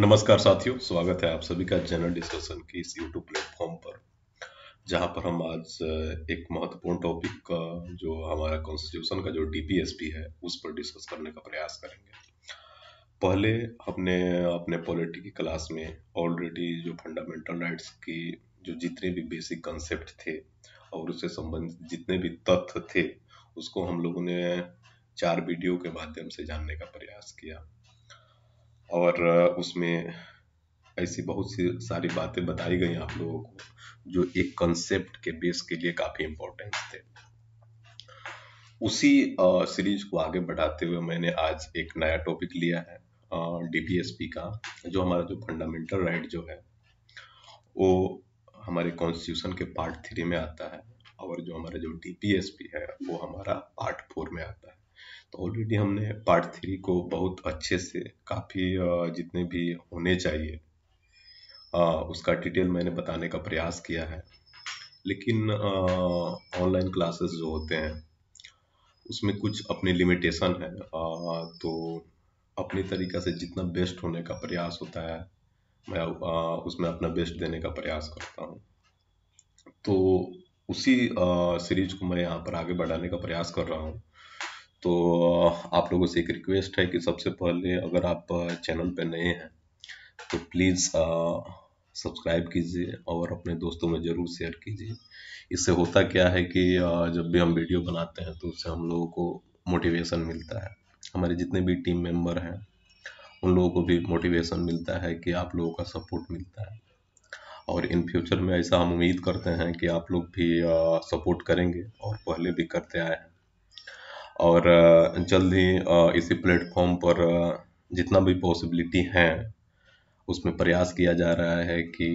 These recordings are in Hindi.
नमस्कार साथियों स्वागत है आप सभी का जनरल डिस्कशन के इस यूट्यूब प्लेटफॉर्म पर जहां पर हम आज एक महत्वपूर्ण टॉपिक का जो हमारा कॉन्स्टिट्यूशन का जो डीपीएसपी है उस पर डिस्कस करने का प्रयास करेंगे पहले हमने अपने पॉलिटी की क्लास में ऑलरेडी जो फंडामेंटल राइट्स की जो जितने भी बेसिक कंसेप्ट थे और उससे संबंधित जितने भी तथ्य थे उसको हम लोगों ने चार वीडियो के माध्यम से जानने का प्रयास किया और उसमें ऐसी बहुत सी सारी बातें बताई गई आप लोगों को जो एक कंसेप्ट के बेस के लिए काफ़ी इम्पोर्टेंट थे उसी सीरीज को आगे बढ़ाते हुए मैंने आज एक नया टॉपिक लिया है डीपीएसपी का जो हमारा जो फंडामेंटल राइट जो है वो हमारे कॉन्स्टिट्यूशन के पार्ट थ्री में आता है और जो हमारा जो डीपीएसपी है वो हमारा पार्ट फोर में आता है ऑलरेडी हमने पार्ट थ्री को बहुत अच्छे से काफ़ी जितने भी होने चाहिए उसका डिटेल मैंने बताने का प्रयास किया है लेकिन ऑनलाइन क्लासेस जो होते हैं उसमें कुछ अपनी लिमिटेशन है आ, तो अपनी तरीका से जितना बेस्ट होने का प्रयास होता है मैं आ, उसमें अपना बेस्ट देने का प्रयास करता हूँ तो उसी सीरीज को मैं यहाँ पर आगे बढ़ाने का प्रयास कर रहा हूँ तो आप लोगों से एक रिक्वेस्ट है कि सबसे पहले अगर आप चैनल पर नए हैं तो प्लीज़ सब्सक्राइब कीजिए और अपने दोस्तों में ज़रूर शेयर कीजिए इससे होता क्या है कि जब भी हम वीडियो बनाते हैं तो उससे हम लोगों को मोटिवेशन मिलता है हमारे जितने भी टीम मेंबर हैं उन लोगों को भी मोटिवेशन मिलता है कि आप लोगों का सपोर्ट मिलता है और इन फ्यूचर में ऐसा हम उम्मीद करते हैं कि आप लोग भी सपोर्ट करेंगे और पहले भी करते आए हैं और जल्द ही इसी प्लेटफॉर्म पर जितना भी पॉसिबिलिटी है उसमें प्रयास किया जा रहा है कि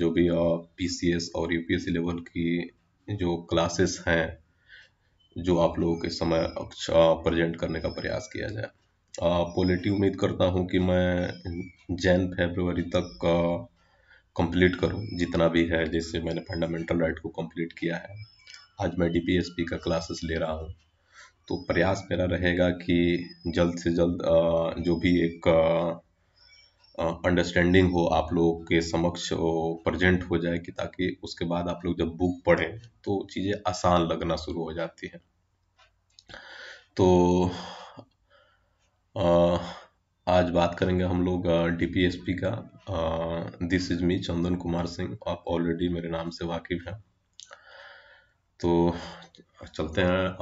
जो भी पीसीएस और यूपीएससी लेवल की जो क्लासेस हैं जो आप लोगों के समय प्रेजेंट करने का प्रयास किया जाए पॉलिटी उम्मीद करता हूँ कि मैं जैन फेब्रवरी तक कंप्लीट करूँ जितना भी है जैसे मैंने फंडामेंटल राइट को कंप्लीट किया है आज मैं डी का क्लासेस ले रहा हूँ तो प्रयास मेरा रहेगा कि जल्द से जल्द जो भी एक अंडरस्टैंडिंग हो आप लोगों के समक्ष प्रजेंट हो जाए कि ताकि उसके बाद आप लोग जब बुक पढ़ें तो चीज़ें आसान लगना शुरू हो जाती हैं तो आज बात करेंगे हम लोग डीपीएसपी का this is me Chandan Kumar Singh आप ऑलरेडी मेरे नाम से वाकिफ हैं तो चलते हैं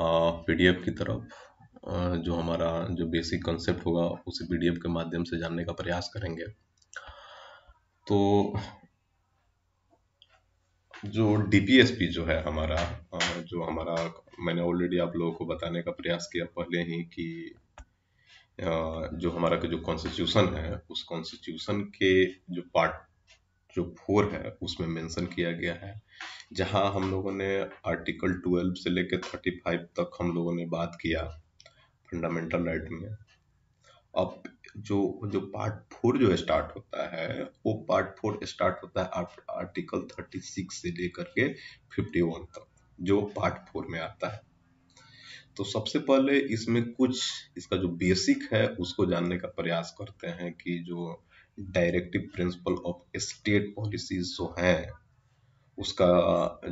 पीडीएफ की तरफ जो हमारा जो बेसिक कंसेप्ट होगा उसे पीडीएफ के माध्यम से जानने का प्रयास करेंगे तो जो डीपीएसपी जो है हमारा जो हमारा मैंने ऑलरेडी आप लोगों को बताने का प्रयास किया पहले ही कि जो हमारा का जो कॉन्स्टिट्यूशन है उस कॉन्स्टिट्यूशन के जो पार्ट जो फोर है उसमें मेंशन किया गया है जहां हम लोगों ने आर्टिकल ट्वेल्व से लेकर थर्टी फाइव तक हम लोगों ने बात किया फंडामेंटल राइट में अब जो जो पार्ट फोर जो स्टार्ट होता है वो पार्ट फोर स्टार्ट होता है आर्टिकल थर्टी सिक्स से लेकर के फिफ्टी वन तक जो पार्ट फोर में आता है तो सबसे पहले इसमें कुछ इसका जो बेसिक है उसको जानने का प्रयास करते हैं कि जो directive principle of state policies जो हैं उसका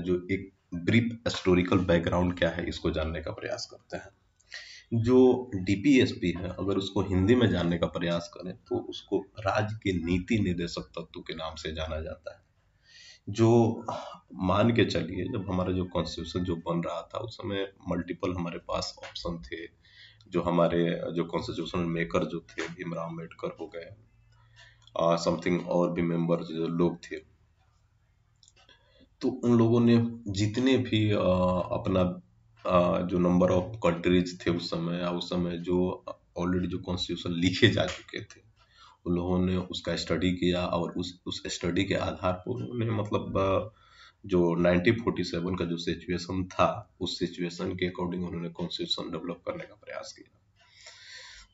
जो एक ब्रीफ हिस्टोरिकल बैकग्राउंड क्या है इसको जानने का प्रयास करते हैं जो डीपीएसपी है अगर उसको हिंदी में जानने का प्रयास करें तो उसको राज्य के नीति निर्देशक तत्व के नाम से जाना जाता है जो मान के चलिए जब हमारा जो कॉन्स्टिट्यूशन जो बन रहा था उस समय मल्टीपल हमारे पास ऑप्शन थे जो हमारे जो कॉन्स्टिट्यूशनल मेकर जो थे भीमराव अम्बेडकर हो गए समथिंग uh, और भी मेंबर जो लोग थे तो उन लोगों ने जितने भी आ, uh, अपना आ, uh, जो नंबर ऑफ कंट्रीज थे उस समय उस समय जो ऑलरेडी जो कॉन्स्टिट्यूशन लिखे जा चुके थे उन लोगों ने उसका स्टडी किया और उस उस स्टडी के आधार पर उन्होंने मतलब जो 1947 का जो सिचुएशन था उस सिचुएशन के अकॉर्डिंग उन्होंने कॉन्स्टिट्यूशन डेवलप करने का प्रयास किया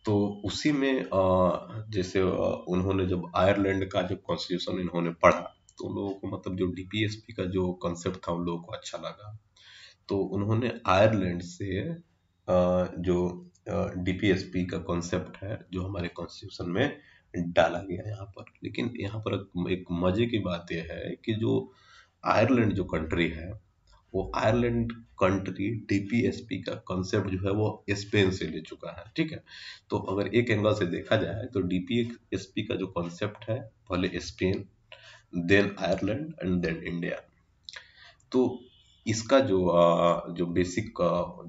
तो उसी में जैसे उन्होंने जब आयरलैंड का जब कॉन्स्टिट्यूशन इन्होंने पढ़ा तो उन लोगों को मतलब जो डीपीएसपी का जो कॉन्सेप्ट था उन लोगों को अच्छा लगा तो उन्होंने आयरलैंड से जो डीपीएसपी का कॉन्सेप्ट है जो हमारे कॉन्स्टिट्यूशन में डाला गया यहाँ पर लेकिन यहाँ पर एक मजे की बात यह है कि जो आयरलैंड जो कंट्री है वो आयरलैंड कंट्री डीपीएसपी का कॉन्सेप्ट जो है वो स्पेन से ले चुका है ठीक है तो अगर एक एंगल से देखा जाए तो डीपीएसपी का जो कॉन्सेप्ट है पहले Spain then Ireland and then India तो इसका जो जो बेसिक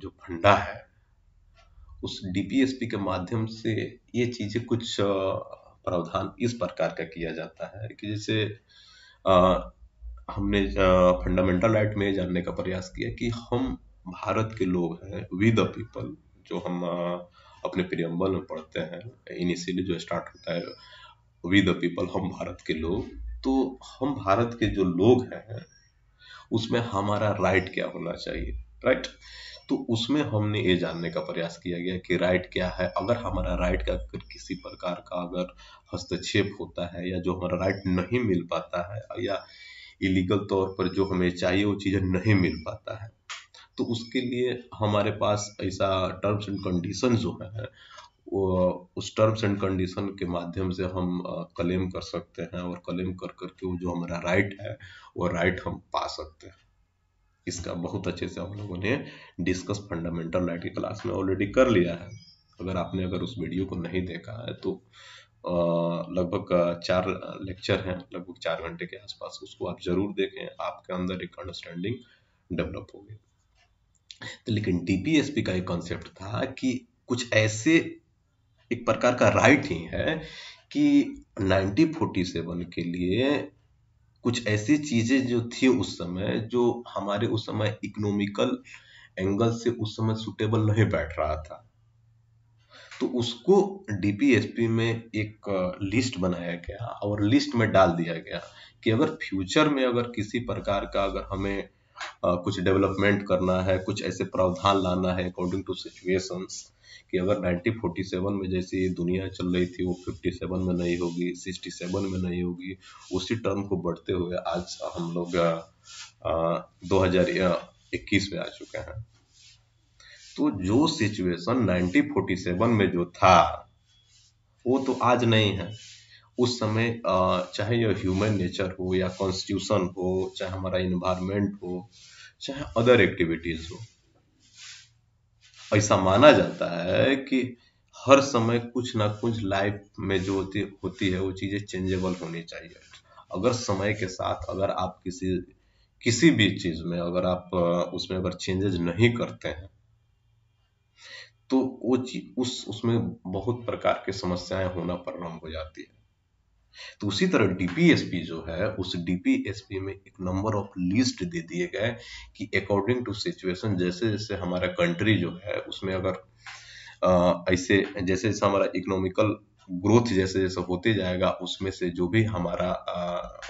जो फंडा है उस डीपीएसपी के माध्यम से ये चीजें कुछ प्रावधान इस प्रकार का किया जाता है कि जैसे हमने फंडामेंटल राइट में जानने का प्रयास किया कि हम भारत के लोग हैं विद अ पीपल जो हम अपने प्रियम्बल में पढ़ते हैं इनिशियली जो स्टार्ट होता है विद अ पीपल हम भारत के लोग तो हम भारत के जो लोग हैं उसमें हमारा राइट क्या होना चाहिए राइट तो उसमें हमने ये जानने का प्रयास किया गया कि राइट क्या है अगर हमारा राइट का अगर किसी प्रकार का अगर हस्तक्षेप होता है या जो हमारा राइट नहीं मिल पाता है या इलीगल तौर पर जो हमें चाहिए वो चीज़ें नहीं मिल पाता है तो उसके लिए हमारे पास ऐसा टर्म्स एंड कंडीशन जो है वो उस टर्म्स एंड कंडीशन के माध्यम से हम क्लेम कर सकते हैं और क्लेम कर करके वो जो हमारा राइट है वो राइट हम पा सकते हैं इसका बहुत अच्छे से हम लोगों ने डिस्कस फंडामेंटल राइट की क्लास में ऑलरेडी कर लिया है अगर आपने अगर उस वीडियो को नहीं देखा है तो लगभग चार लेक्चर हैं लगभग चार घंटे के आसपास उसको आप जरूर देखें आपके अंदर एक अंडरस्टैंडिंग डेवलप होगी तो लेकिन डीपीएसपी का एक कॉन्सेप्ट था कि कुछ ऐसे एक प्रकार का राइट ही है कि 1947 के लिए कुछ ऐसी चीजें जो थी उस समय जो हमारे उस समय इकोनॉमिकल एंगल से उस समय सुटेबल नहीं बैठ रहा था तो उसको डीपीएसपी में एक लिस्ट बनाया गया और लिस्ट में डाल दिया गया कि अगर फ्यूचर में अगर किसी प्रकार का अगर हमें आ, कुछ डेवलपमेंट करना है कुछ ऐसे प्रावधान लाना है अकॉर्डिंग टू सिचुएशंस कि अगर 1947 में जैसी दुनिया चल रही थी वो 57 में नहीं होगी 67 में नहीं होगी उसी टर्म को बढ़ते हुए आज हम लोग दो हजार इक्कीस में आ चुके हैं तो जो सिचुएशन 1947 में जो था वो तो आज नहीं है उस समय चाहे यह ह्यूमन नेचर हो या कॉन्स्टिट्यूशन हो चाहे हमारा इन्वायरमेंट हो चाहे अदर एक्टिविटीज हो ऐसा माना जाता है कि हर समय कुछ ना कुछ लाइफ में जो होती होती है वो चीजें चेंजेबल होनी चाहिए अगर समय के साथ अगर आप किसी किसी भी चीज में अगर आप उसमें अगर चेंजेज नहीं करते हैं तो वो उस उसमें बहुत प्रकार के समस्याएं होना प्रारंभ हो जाती है तो उसी तरह डीपीएसपी जो है उस डीपीएसपी में एक नंबर ऑफ लिस्ट दे दिए गए कि अकॉर्डिंग टू सिचुएशन जैसे जैसे हमारा कंट्री जो है उसमें अगर आ, ऐसे जैसे जैसे हमारा इकोनॉमिकल ग्रोथ जैसे जैसे होते जाएगा उसमें से जो भी हमारा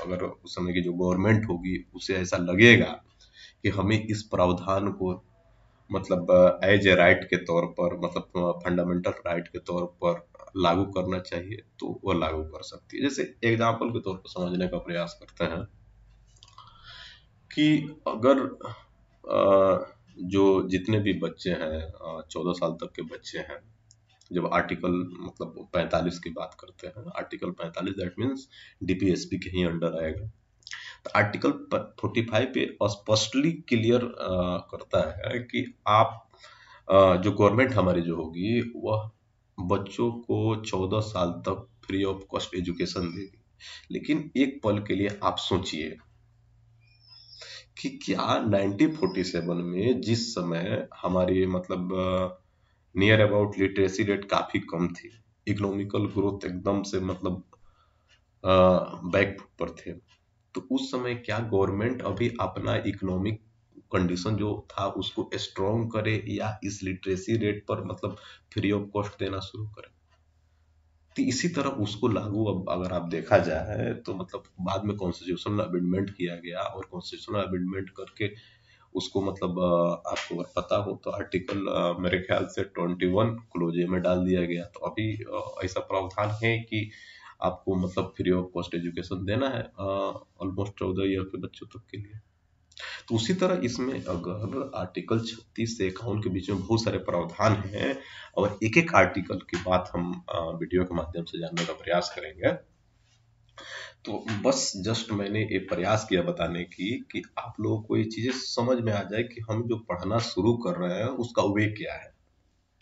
अगर उस समय की जो गवर्नमेंट होगी उसे ऐसा लगेगा कि हमें इस प्रावधान को मतलब एज ए राइट के तौर पर मतलब फंडामेंटल राइट के तौर पर लागू करना चाहिए तो वह लागू कर सकती है जैसे एग्जाम्पल के तौर पर समझने का प्रयास करते हैं कि अगर जो जितने भी बच्चे हैं चौदह साल तक के बच्चे हैं जब आर्टिकल मतलब 45 की बात करते हैं आर्टिकल 45 दैट मीन्स डीपीएसपी के ही अंडर आएगा आर्टिकल तो 45 पे स्पष्टली क्लियर करता है कि आप जो गवर्नमेंट हमारी जो होगी वह बच्चों को 14 साल तक फ्री ऑफ कॉस्ट एजुकेशन देगी लेकिन एक पल के लिए आप सोचिए कि क्या 1947 में जिस समय हमारी मतलब नियर अबाउट लिटरेसी रेट काफी कम थी इकोनॉमिकल ग्रोथ एकदम से मतलब बैक पर थे तो उस समय क्या गवर्नमेंट अभी अपना इकोनॉमिक कंडीशन जो था उसको स्ट्रॉन्ग करे या इस लिटरेसी रेट पर मतलब फ्री ऑफ कॉस्ट देना शुरू करे तो इसी तरह उसको लागू अब अगर आप देखा जाए तो मतलब बाद में कॉन्स्टिट्यूशनल अमेंडमेंट किया गया और कॉन्स्टिट्यूशनल अमेंडमेंट करके उसको मतलब आपको अगर पता हो तो आर्टिकल मेरे ख्याल से ट्वेंटी वन क्लोजे में डाल दिया गया तो अभी ऐसा प्रावधान है कि आपको मतलब फ्री ऑफ कॉस्ट एजुकेशन देना है ऑलमोस्ट चौदह ईयर के बच्चों तक के लिए तो उसी तरह इसमें अगर आर्टिकल छत्तीस से इक्यावन के बीच में बहुत सारे प्रावधान हैं और एक एक आर्टिकल की बात हम वीडियो के माध्यम से जानने का प्रयास करेंगे तो बस जस्ट मैंने ये प्रयास किया बताने की कि आप लोगों को ये चीजें समझ में आ जाए कि हम जो पढ़ना शुरू कर रहे हैं उसका वे क्या है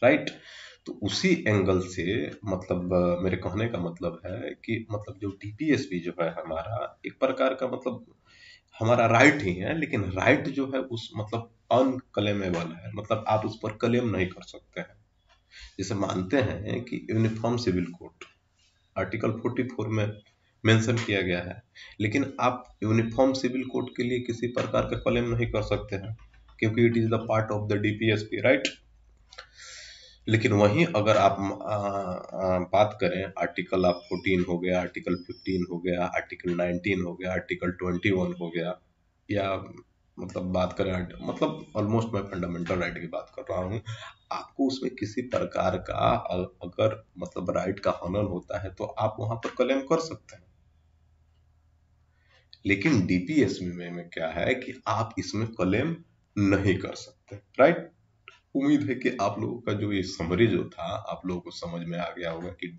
राइट right? तो उसी एंगल से मतलब मेरे कहने का मतलब है कि मतलब जो डीपीएसपी जो है हमारा एक प्रकार का मतलब हमारा राइट ही है लेकिन राइट जो है उस मतलब अनकलेमेबल है मतलब आप उस पर क्लेम नहीं कर सकते हैं जैसे मानते हैं कि यूनिफॉर्म सिविल कोड आर्टिकल 44 में मेंशन किया गया है लेकिन आप यूनिफॉर्म सिविल कोड के लिए किसी प्रकार का क्लेम नहीं कर सकते हैं क्योंकि it is the part of the DPSP right लेकिन वहीं अगर आप बात करें आर्टिकल आप फोर्टीन हो गया आर्टिकल फिफ्टीन हो गया आर्टिकल नाइनटीन हो गया आर्टिकल ट्वेंटी वन हो गया या मतलब बात करें मतलब ऑलमोस्ट मैं फंडामेंटल राइट की बात कर रहा हूँ आपको उसमें किसी प्रकार का अगर मतलब राइट का हनन होता है तो आप वहां पर क्लेम कर सकते हैं लेकिन डीपीएस में, में क्या है कि आप इसमें क्लेम नहीं कर सकते राइट उम्मीद है कि आप लोगों का जो ये समरी जो था आप लोगों को समझ में आ गया होगा कि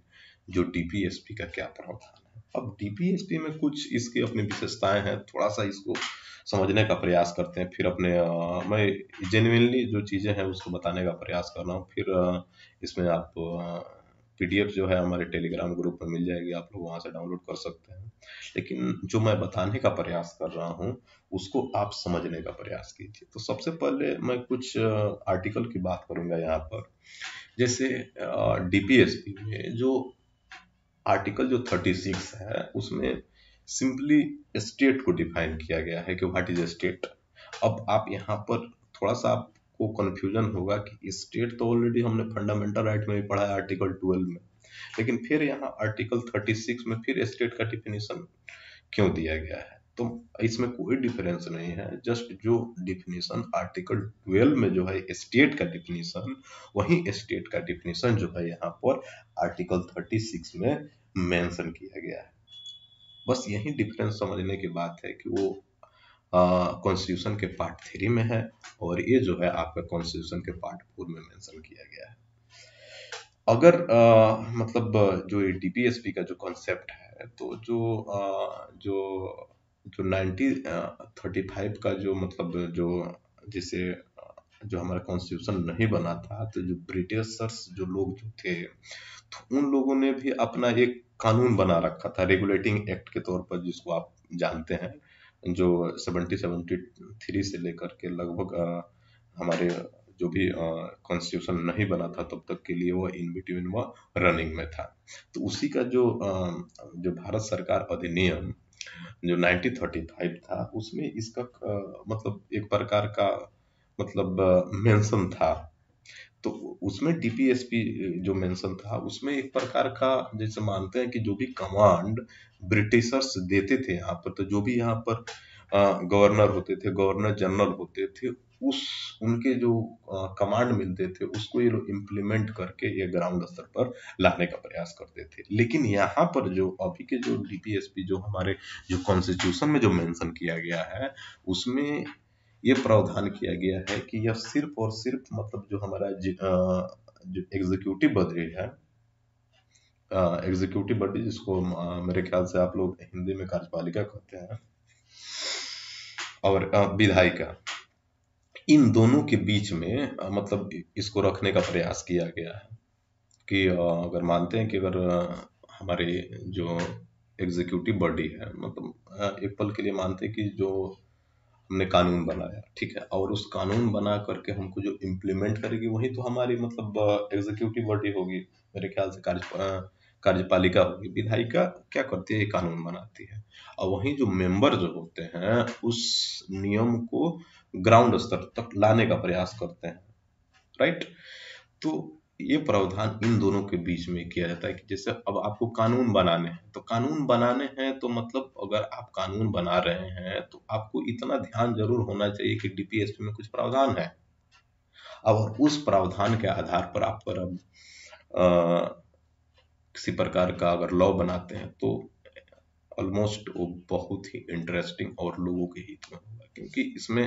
जो डीपीएसपी का क्या प्रावधान है अब डीपीएसपी में कुछ इसके अपनी विशेषताएं हैं थोड़ा सा इसको समझने का प्रयास करते हैं फिर अपने आ, मैं जेन्यनली जो चीज़ें हैं उसको बताने का प्रयास कर रहा हूँ फिर आ, इसमें आप आ, पीडीएफ जो है हमारे टेलीग्राम ग्रुप में मिल जाएगी आप लोग वहाँ से डाउनलोड कर सकते हैं लेकिन जो मैं बताने का प्रयास कर रहा हूँ उसको आप समझने का प्रयास कीजिए तो सबसे पहले मैं कुछ आर्टिकल की बात करूँगा यहाँ पर जैसे डीपीएसपी में जो आर्टिकल जो 36 है उसमें सिंपली स्टेट को डिफाइन किया गया है कि व्हाट इज स्टेट अब आप यहाँ पर थोड़ा सा आप को कन्फ्यूजन होगा कि स्टेट तो ऑलरेडी हमने फंडामेंटल राइट में भी पढ़ा है आर्टिकल ट्वेल्व में लेकिन फिर यहाँ आर्टिकल थर्टी सिक्स में फिर स्टेट का डिफिनेशन क्यों दिया गया है तो इसमें कोई डिफरेंस नहीं है जस्ट जो डिफिनेशन आर्टिकल ट्वेल्व में जो है स्टेट का डिफिनेशन वही स्टेट का डिफिनेशन जो है यहाँ पर आर्टिकल थर्टी सिक्स में मेंशन किया गया है बस यही डिफरेंस समझने की बात है कि वो कॉन्स्टिट्यूशन के पार्ट थ्री में है और ये जो है आपका कॉन्स्टिट्यूशन के पार्ट फोर में मेंशन किया गया है अगर आ, मतलब जो ये डीपीएसपी का जो कॉन्सेप्ट है तो जो आ, जो जो नाइनटीन थर्टी फाइव का जो मतलब जो जिसे जो हमारा कॉन्स्टिट्यूशन नहीं बना था तो जो ब्रिटिशर्स जो लोग जो थे तो उन लोगों ने भी अपना एक कानून बना रखा था रेगुलेटिंग एक्ट के तौर पर जिसको आप जानते हैं जो सेवेंटी सेवेंटी थ्री से लेकर के लगभग हमारे जो भी कॉन्स्टिट्यूशन नहीं बना था तब तक के लिए वह इन बिटवीन वह रनिंग में था तो उसी का जो जो भारत सरकार अधिनियम जो 1935 था उसमें इसका मतलब एक प्रकार का मतलब मेंशन था तो उसमें डीपीएसपी जो मेंशन था उसमें एक प्रकार का जैसे मानते हैं कि जो भी कमांड ब्रिटिशर्स देते थे यहाँ पर तो जो भी यहाँ पर गवर्नर होते थे गवर्नर जनरल होते थे उस उनके जो कमांड मिलते थे उसको ये लोग इम्प्लीमेंट करके ये ग्राउंड स्तर पर लाने का प्रयास करते थे लेकिन यहाँ पर जो अभी के जो डीपीएसपी जो हमारे जो कॉन्स्टिट्यूशन में जो मेंशन किया गया है उसमें ये प्रावधान किया गया है कि यह सिर्फ और सिर्फ मतलब जो हमारा जो एग्जीक्यूटिव बॉडी है एग्जीक्यूटिव बॉडी जिसको मेरे ख्याल से आप लोग हिंदी में कार्यपालिका कहते हैं और विधायिका इन दोनों के बीच में मतलब इसको रखने का प्रयास किया गया है कि अगर मानते हैं कि अगर हमारे जो एग्जीक्यूटिव बॉडी है मतलब एक पल के लिए मानते हैं कि जो हमने कानून बनाया ठीक है और उस कानून बना करके हमको जो इम्प्लीमेंट करेगी वही तो हमारी मतलब एग्जीक्यूटिव बॉडी होगी मेरे ख्याल से कार्य कार्यपालिका होगी विधायिका क्या करती है कानून बनाती है और वही जो मेंबर जो होते हैं उस नियम को ग्राउंड स्तर तक लाने का प्रयास करते हैं राइट तो ये प्रावधान इन दोनों के बीच में किया जाता है कि जैसे अब आपको कानून बनाने हैं तो कानून बनाने हैं तो मतलब अगर आप कानून बना रहे हैं तो आपको इतना ध्यान जरूर होना चाहिए कि डीपीएसपी में कुछ प्रावधान है अब उस प्रावधान के आधार पर आप पर अब किसी प्रकार का अगर लॉ बनाते हैं तो ऑलमोस्ट वो बहुत ही इंटरेस्टिंग और लोगों के हित में होगा क्योंकि इसमें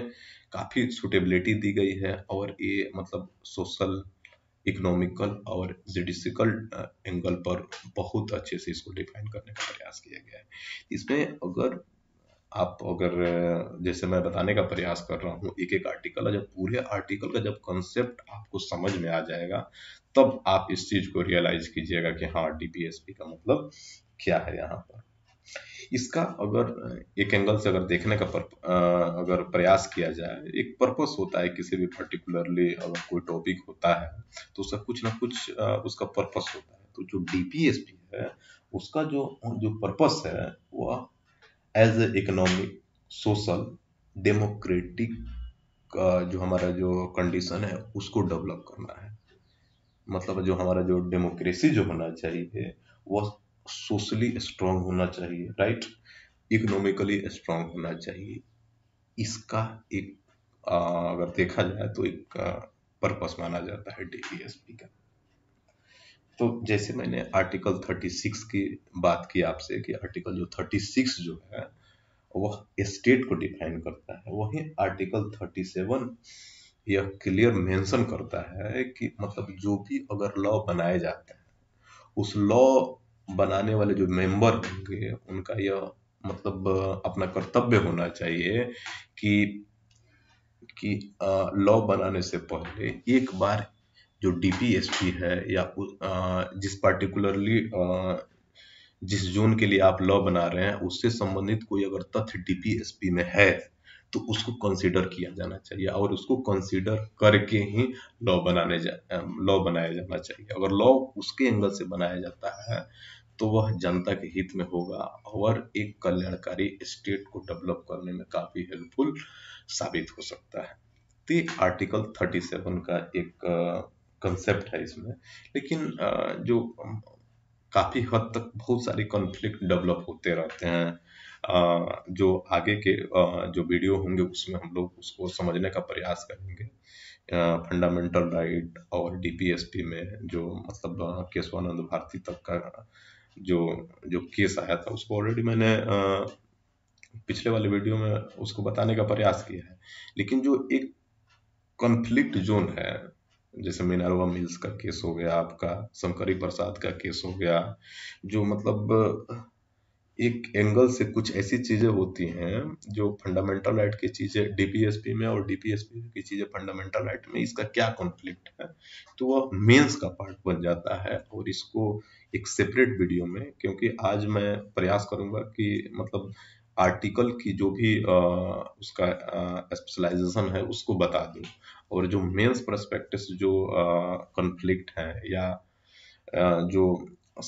काफ़ी सुटेबिलिटी दी गई है और ये मतलब सोशल इकोनॉमिकल और जुडिसिकल एंगल uh, पर बहुत अच्छे से इसको डिफाइन करने का प्रयास किया गया है इसमें अगर आप अगर uh, जैसे मैं बताने का प्रयास कर रहा हूँ एक एक आर्टिकल है जब पूरे आर्टिकल का जब कंसेप्ट आपको समझ में आ जाएगा तब आप इस चीज को रियलाइज कीजिएगा कि हाँ डीपीएसपी का मतलब क्या है यहाँ पर इसका अगर एक एंगल से अगर देखने का पर, अगर प्रयास किया जाए एक पर्पस होता है किसी भी पर्टिकुलरली अगर कोई टॉपिक होता है तो उसका कुछ ना कुछ उसका पर्पस होता है तो जो डीपीएसपी है उसका जो जो पर्पस है वह as a economic social democratic का जो हमारा जो कंडीशन है उसको डेवलप करना है मतलब जो हमारा जो डेमोक्रेसी जो होना चाहिए वह सोशली स्ट्रांग होना चाहिए राइट इकोनॉमिकली स्ट्रांग होना चाहिए इसका एक आ, अगर देखा जाए तो एक पर्पस माना जाता है डीपीएसपी e का तो जैसे मैंने आर्टिकल 36 की बात की आपसे कि आर्टिकल जो 36 जो है वह स्टेट को डिफाइन करता है वही आर्टिकल 37 यह क्लियर मेंशन करता है कि मतलब जो भी अगर लॉ बनाए जाते हैं उस लॉ बनाने वाले जो मेंबर होंगे उनका यह मतलब अपना कर्तव्य होना चाहिए कि कि लॉ बनाने से पहले एक बार जो डीपीएसपी है या जिस पार्टिकुलरली जिस जोन के लिए आप लॉ बना रहे हैं उससे संबंधित कोई अगर तथ्य डीपीएसपी में है तो उसको कंसीडर किया जाना चाहिए और उसको कंसीडर करके ही लॉ बनाने जा लॉ बनाया जाना चाहिए अगर लॉ उसके एंगल से बनाया जाता है तो वह जनता के हित में होगा और एक कल्याणकारी स्टेट को डेवलप करने में काफी हेल्पफुल साबित हो सकता है तो आर्टिकल 37 का एक कंसेप्ट है इसमें लेकिन जो काफी हद तक बहुत सारे कॉन्फ्लिक्ट डेवलप होते रहते हैं जो आगे के जो वीडियो होंगे उसमें हम लोग उसको समझने का प्रयास करेंगे फंडामेंटल राइट और डीपीएसपी में जो मतलब केशवानंद भारती तक का जो जो केस आया था उसको ऑलरेडी मैंने पिछले वाले वीडियो में उसको बताने का प्रयास किया है लेकिन जो एक कॉन्फ्लिक्ट जोन है जैसे मीनारोवा मिल्स का केस हो गया आपका शंकरी प्रसाद का केस हो गया जो मतलब एक एंगल से कुछ ऐसी चीजें होती हैं जो फंडामेंटल राइट की चीजें डीपीएसपी में और डीपीएसपी की चीजें फंडामेंटल राइट में इसका क्या कॉन्फ्लिक्ट है तो वह मेंस का पार्ट बन जाता है और इसको एक सेपरेट वीडियो में क्योंकि आज मैं प्रयास करूंगा कि मतलब आर्टिकल की जो भी आ, उसका स्पेशलाइजेशन है उसको बता दूं और जो मेंस परस्पेक्टिव जो कॉन्फ्लिक्ट है या आ, जो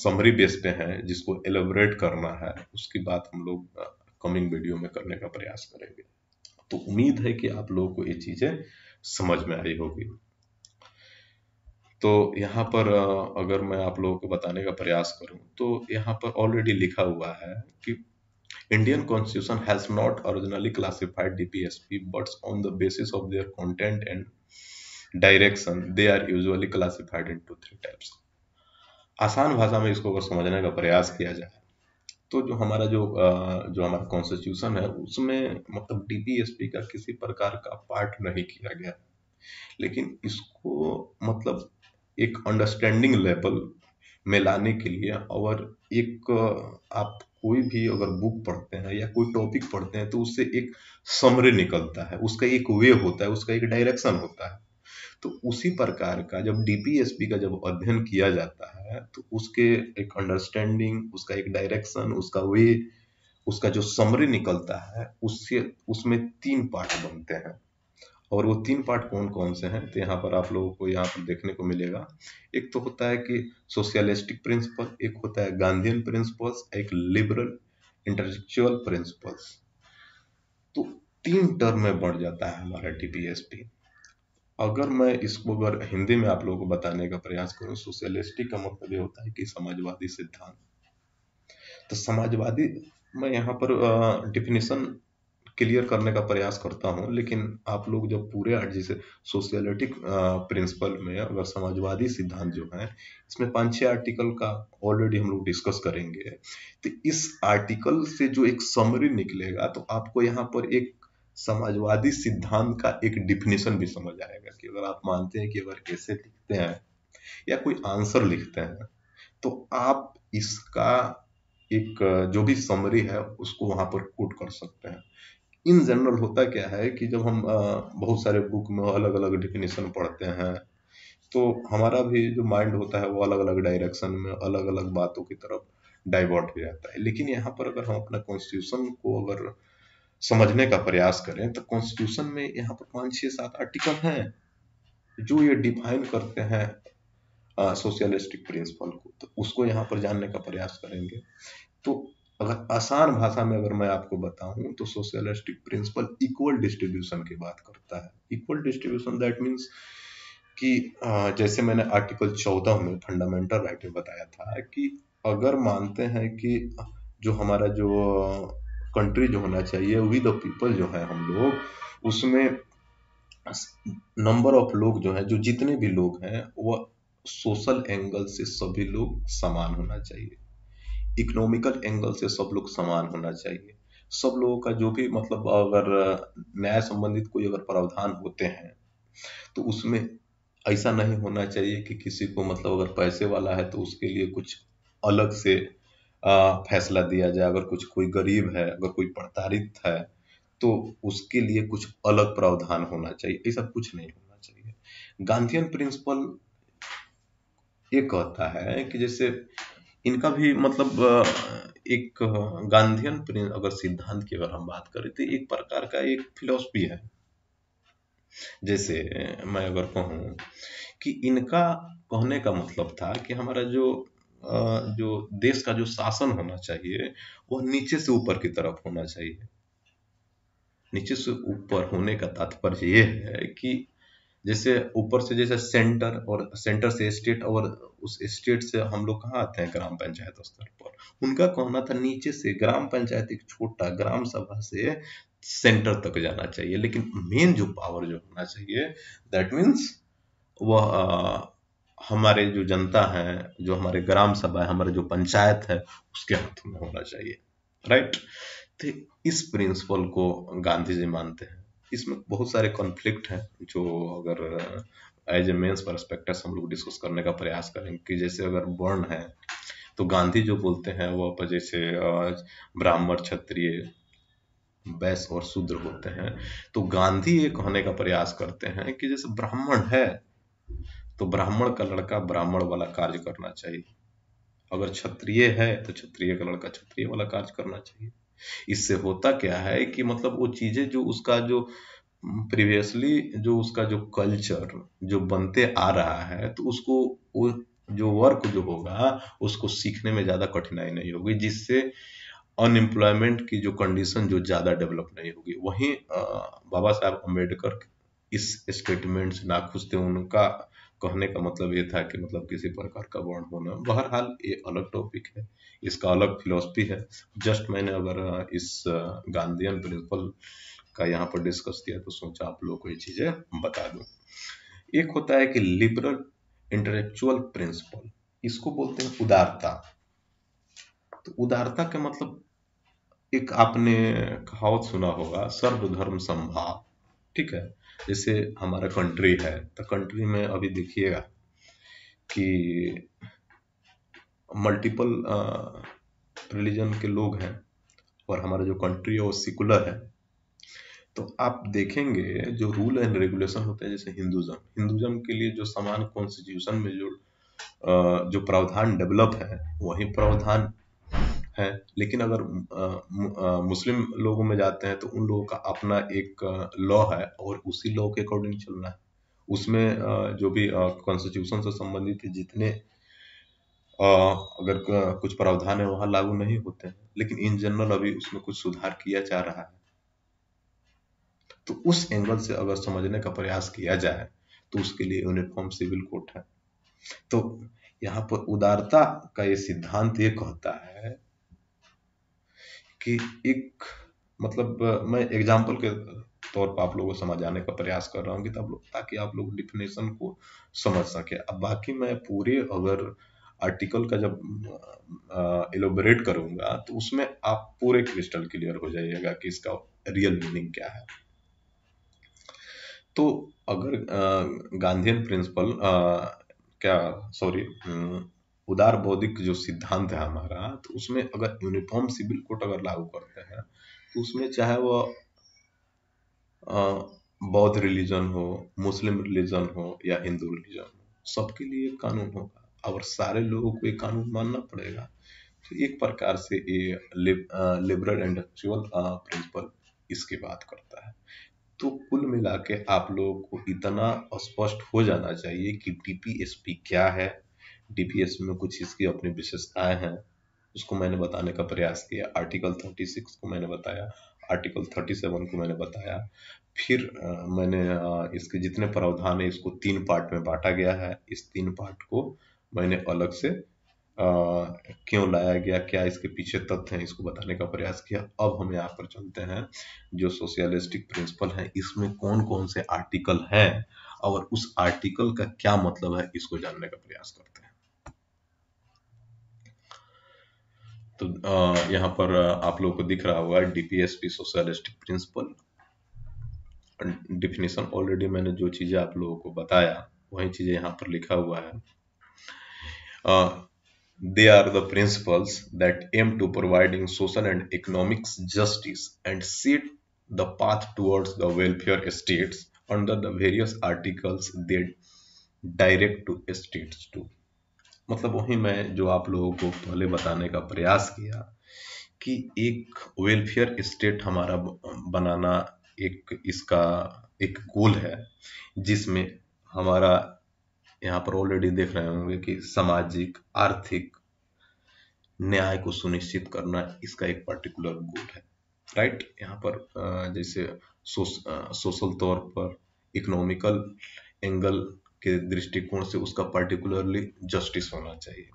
समरी बेस पे हैं जिसको एलोबरेट करना है उसकी बात हम लोग कमिंग वीडियो में करने का प्रयास करेंगे तो उम्मीद है कि आप लोगों को ये चीजें समझ में आई होगी तो यहाँ पर अगर मैं आप लोगों को बताने का प्रयास करूं तो यहाँ पर ऑलरेडी लिखा हुआ है कि Indian constitution has not originally classified DPSP but on the basis of their content and direction they are usually classified into three types आसान भाषा में इसको अगर समझने का प्रयास किया जाए तो जो हमारा जो जो हमारा कॉन्स्टिट्यूशन है उसमें मतलब डीपीएसपी का किसी प्रकार का पार्ट नहीं किया गया लेकिन इसको मतलब एक अंडरस्टैंडिंग लेवल में लाने के लिए और एक आप कोई भी अगर बुक पढ़ते हैं या कोई टॉपिक पढ़ते हैं तो उससे एक समरी निकलता है उसका एक वे होता है उसका एक डायरेक्शन होता है तो उसी प्रकार का जब डीपीएसपी का जब अध्ययन किया जाता है तो उसके एक अंडरस्टैंडिंग उसका एक डायरेक्शन उसका वे उसका जो समरी निकलता है उससे उसमें तीन पार्ट बनते हैं और वो तीन पार्ट कौन कौन से हैं तो यहाँ पर आप लोगों को यहाँ पर देखने को मिलेगा एक तो होता है कि सोशलिस्टिक प्रिंसिपल एक होता है गांधीन प्रिंसिपल्स एक लिबरल इंटेलेक्चुअल प्रिंसिपल्स तो तीन टर्म में बढ़ जाता है हमारा डीपीएसपी अगर मैं इसको अगर हिंदी में आप लोगों को बताने का प्रयास करूं सोशलिस्टिक का मतलब ये होता है कि समाजवादी सिद्धांत तो समाजवादी मैं यहाँ पर डिफिनेशन क्लियर करने का प्रयास करता हूँ लेकिन आप लोग जब पूरे जैसे सोशलिटिक प्रिंसिपल में अगर समाजवादी सिद्धांत जो है इसमें पांच छह आर्टिकल का ऑलरेडी हम लोग डिस्कस करेंगे तो इस आर्टिकल से जो एक समरी निकलेगा तो आपको यहाँ पर एक समाजवादी सिद्धांत का एक डिफिनेशन भी समझ आएगा कि अगर आप मानते हैं कि अगर कैसे लिखते हैं या कोई आंसर लिखते हैं तो आप इसका एक जो भी समरी है उसको वहां पर कोट कर सकते हैं इन जनरल होता क्या है कि जब हम बहुत सारे बुक में अलग अलग डिफिनेशन पढ़ते हैं तो हमारा भी जो माइंड होता है वो अलग अलग डायरेक्शन में अलग अलग बातों की तरफ डाइवर्ट हो जाता है लेकिन यहाँ पर अगर हम अपना कॉन्स्टिट्यूशन को अगर समझने का प्रयास करें तो कॉन्स्टिट्यूशन में यहाँ पर पांच छह सात आर्टिकल हैं जो ये डिफाइन करते हैं सोशलिस्टिक प्रिंसिपल को तो उसको यहाँ पर जानने का प्रयास करेंगे तो अगर आसान भाषा में अगर मैं आपको बताऊं तो सोशलिस्टिक प्रिंसिपल इक्वल डिस्ट्रीब्यूशन की बात करता है इक्वल डिस्ट्रीब्यूशन दैट मीन्स कि जैसे मैंने आर्टिकल चौदह में फंडामेंटल राइट में बताया था कि अगर मानते हैं कि जो हमारा जो कंट्री जो होना चाहिए वी द पीपल जो है हम लोग उसमें नंबर ऑफ लोग जो है जो जितने भी लोग हैं वह सोशल एंगल से सभी लोग समान होना चाहिए इकोनॉमिकल एंगल से सब लोग समान होना चाहिए सब लोगों का जो भी मतलब अगर न्याय संबंधित कोई अगर प्रावधान होते हैं तो उसमें ऐसा नहीं होना चाहिए कि किसी को मतलब अगर पैसे वाला है तो उसके लिए कुछ अलग से फैसला दिया जाए अगर कुछ कोई गरीब है अगर कोई प्रताड़ित है तो उसके लिए कुछ अलग प्रावधान होना चाहिए ऐसा कुछ नहीं होना चाहिए गांधीयन प्रिंसिपल ये कहता है कि जैसे इनका भी मतलब एक गांधीयन अगर सिद्धांत की अगर हम बात करें तो एक प्रकार का एक फिलोसफी है जैसे मैं अगर कहूँ कि इनका कहने का मतलब था कि हमारा जो जो देश का जो शासन होना चाहिए वह नीचे से ऊपर की तरफ होना चाहिए नीचे से ऊपर होने का तात्पर्य यह है कि जैसे ऊपर से जैसे सेंटर और सेंटर से स्टेट और उस स्टेट से हम लोग कहाँ आते हैं ग्राम पंचायत स्तर पर उनका कहना था नीचे से ग्राम पंचायत एक छोटा ग्राम सभा से सेंटर तक जाना चाहिए लेकिन मेन जो पावर जो होना चाहिए दैट मीन्स वह हमारे जो जनता है जो हमारे ग्राम सभा है हमारे जो पंचायत है उसके हाथ में होना चाहिए राइट तो इस प्रिंसिपल को गांधी जी मानते हैं इसमें बहुत सारे कॉन्फ्लिक्ट हैं जो अगर एज ए मेन्स परस्पेक्टिव हम लोग डिस्कस करने का प्रयास करेंगे कि जैसे अगर वर्ण है तो गांधी जो बोलते हैं वह जैसे ब्राह्मण क्षत्रिय बैस और शूद्र होते हैं तो गांधी ये कहने का प्रयास करते हैं कि जैसे ब्राह्मण है तो ब्राह्मण का लड़का ब्राह्मण वाला कार्य करना चाहिए अगर क्षत्रिय है तो क्षत्रिय का लड़का क्षत्रिय वाला कार्य करना चाहिए इससे होता क्या है कि मतलब वो चीजें जो उसका जो प्रीवियसली जो उसका जो कल्चर जो बनते आ रहा है तो उसको वो जो वर्क जो होगा उसको सीखने में ज्यादा कठिनाई नहीं होगी जिससे अनएम्प्लॉयमेंट की जो कंडीशन जो ज्यादा डेवलप नहीं होगी वहीं बाबा साहब अम्बेडकर इस स्टेटमेंट से नाखुश थे उनका कहने का मतलब ये था कि मतलब किसी प्रकार का वर्ण होना बहरहाल ये अलग टॉपिक है इसका अलग फिलोसफी है जस्ट मैंने अगर इस गांधीयन प्रिंसिपल का यहाँ पर डिस्कस किया तो सोचा आप लोग को ये चीज़ें बता दूँ एक होता है कि लिबरल इंटेलेक्चुअल प्रिंसिपल इसको बोलते हैं उदारता तो उदारता का मतलब एक आपने कहावत सुना होगा सर्वधर्म संभाव ठीक है जैसे हमारा कंट्री है तो कंट्री में अभी देखिएगा कि मल्टीपल रिलीजन के लोग हैं और हमारा जो कंट्री है वो सिकुलर है तो आप देखेंगे जो रूल एंड रेगुलेशन होते हैं जैसे हिंदुज़म हिंदुज़म के लिए जो समान कॉन्स्टिट्यूशन में जो जो प्रावधान डेवलप है वही प्रावधान है लेकिन अगर मुस्लिम लोगों में जाते हैं तो उन लोगों का अपना एक लॉ है और उसी लॉ के अकॉर्डिंग चलना है उसमें जो भी कॉन्स्टिट्यूशन से संबंधित जितने अगर कुछ प्रावधान है वहां लागू नहीं होते हैं लेकिन इन जनरल अभी उसमें कुछ सुधार किया जा रहा है तो उस एंगल से अगर समझने का प्रयास किया जाए तो उसके लिए यूनिफॉर्म सिविल कोड है तो यहाँ पर उदारता का ये सिद्धांत ये कहता है कि एक मतलब मैं एग्जाम्पल के तौर पर आप लोगों को समझाने का प्रयास कर रहा हूँ कि तब लोग ताकि आप लोग डिफिनेशन को समझ सके अब बाकी मैं पूरे अगर आर्टिकल का जब एलोबरेट करूंगा तो उसमें आप पूरे क्रिस्टल क्लियर हो जाइएगा कि इसका रियल मीनिंग क्या है तो अगर गांधीन प्रिंसिपल क्या सॉरी उदार बौद्धिक जो सिद्धांत है हमारा तो उसमें अगर यूनिफॉर्म सिविल कोड अगर लागू करते हैं तो उसमें चाहे वह बौद्ध रिलीजन हो मुस्लिम रिलीजन हो या हिंदू रिलीजन हो सबके लिए एक कानून होगा और सारे लोगों को एक कानून मानना पड़ेगा तो एक प्रकार से ये लिबरल लिबरल एक्चुअल प्रिंसिपल इसकी बात करता है तो कुल मिला के आप लोगों को इतना स्पष्ट हो जाना चाहिए कि डीपीएसपी क्या है डीपीएस में कुछ इसकी अपनी विशेषताएं हैं उसको मैंने बताने का प्रयास किया आर्टिकल थर्टी सिक्स को मैंने बताया आर्टिकल थर्टी सेवन को मैंने बताया फिर मैंने इसके जितने प्रावधान है इसको तीन पार्ट में बांटा गया है इस तीन पार्ट को मैंने अलग से आ, क्यों लाया गया क्या इसके पीछे तथ्य हैं इसको बताने का प्रयास किया अब हम यहाँ पर चलते हैं जो सोशलिस्टिक प्रिंसिपल है इसमें कौन कौन से आर्टिकल हैं और उस आर्टिकल का क्या मतलब है इसको जानने का प्रयास करते हैं तो यहाँ पर आप लोगों को दिख रहा होगा DPSP socialistic principle definition already मैंने जो चीजें आप लोगों को बताया वही चीजें यहाँ पर लिखा हुआ है they are the principles that aim to providing social and economic justice and set the path towards the welfare states under the various articles they direct to states to मतलब वही मैं जो आप लोगों को पहले बताने का प्रयास किया कि एक वेलफेयर स्टेट हमारा बनाना एक इसका एक गोल है जिसमें हमारा यहाँ पर ऑलरेडी देख रहे होंगे कि सामाजिक आर्थिक न्याय को सुनिश्चित करना इसका एक पर्टिकुलर गोल है राइट यहाँ पर जैसे सोशल तौर पर इकोनॉमिकल एंगल के दृष्टिकोण से उसका पर्टिकुलरली जस्टिस होना चाहिए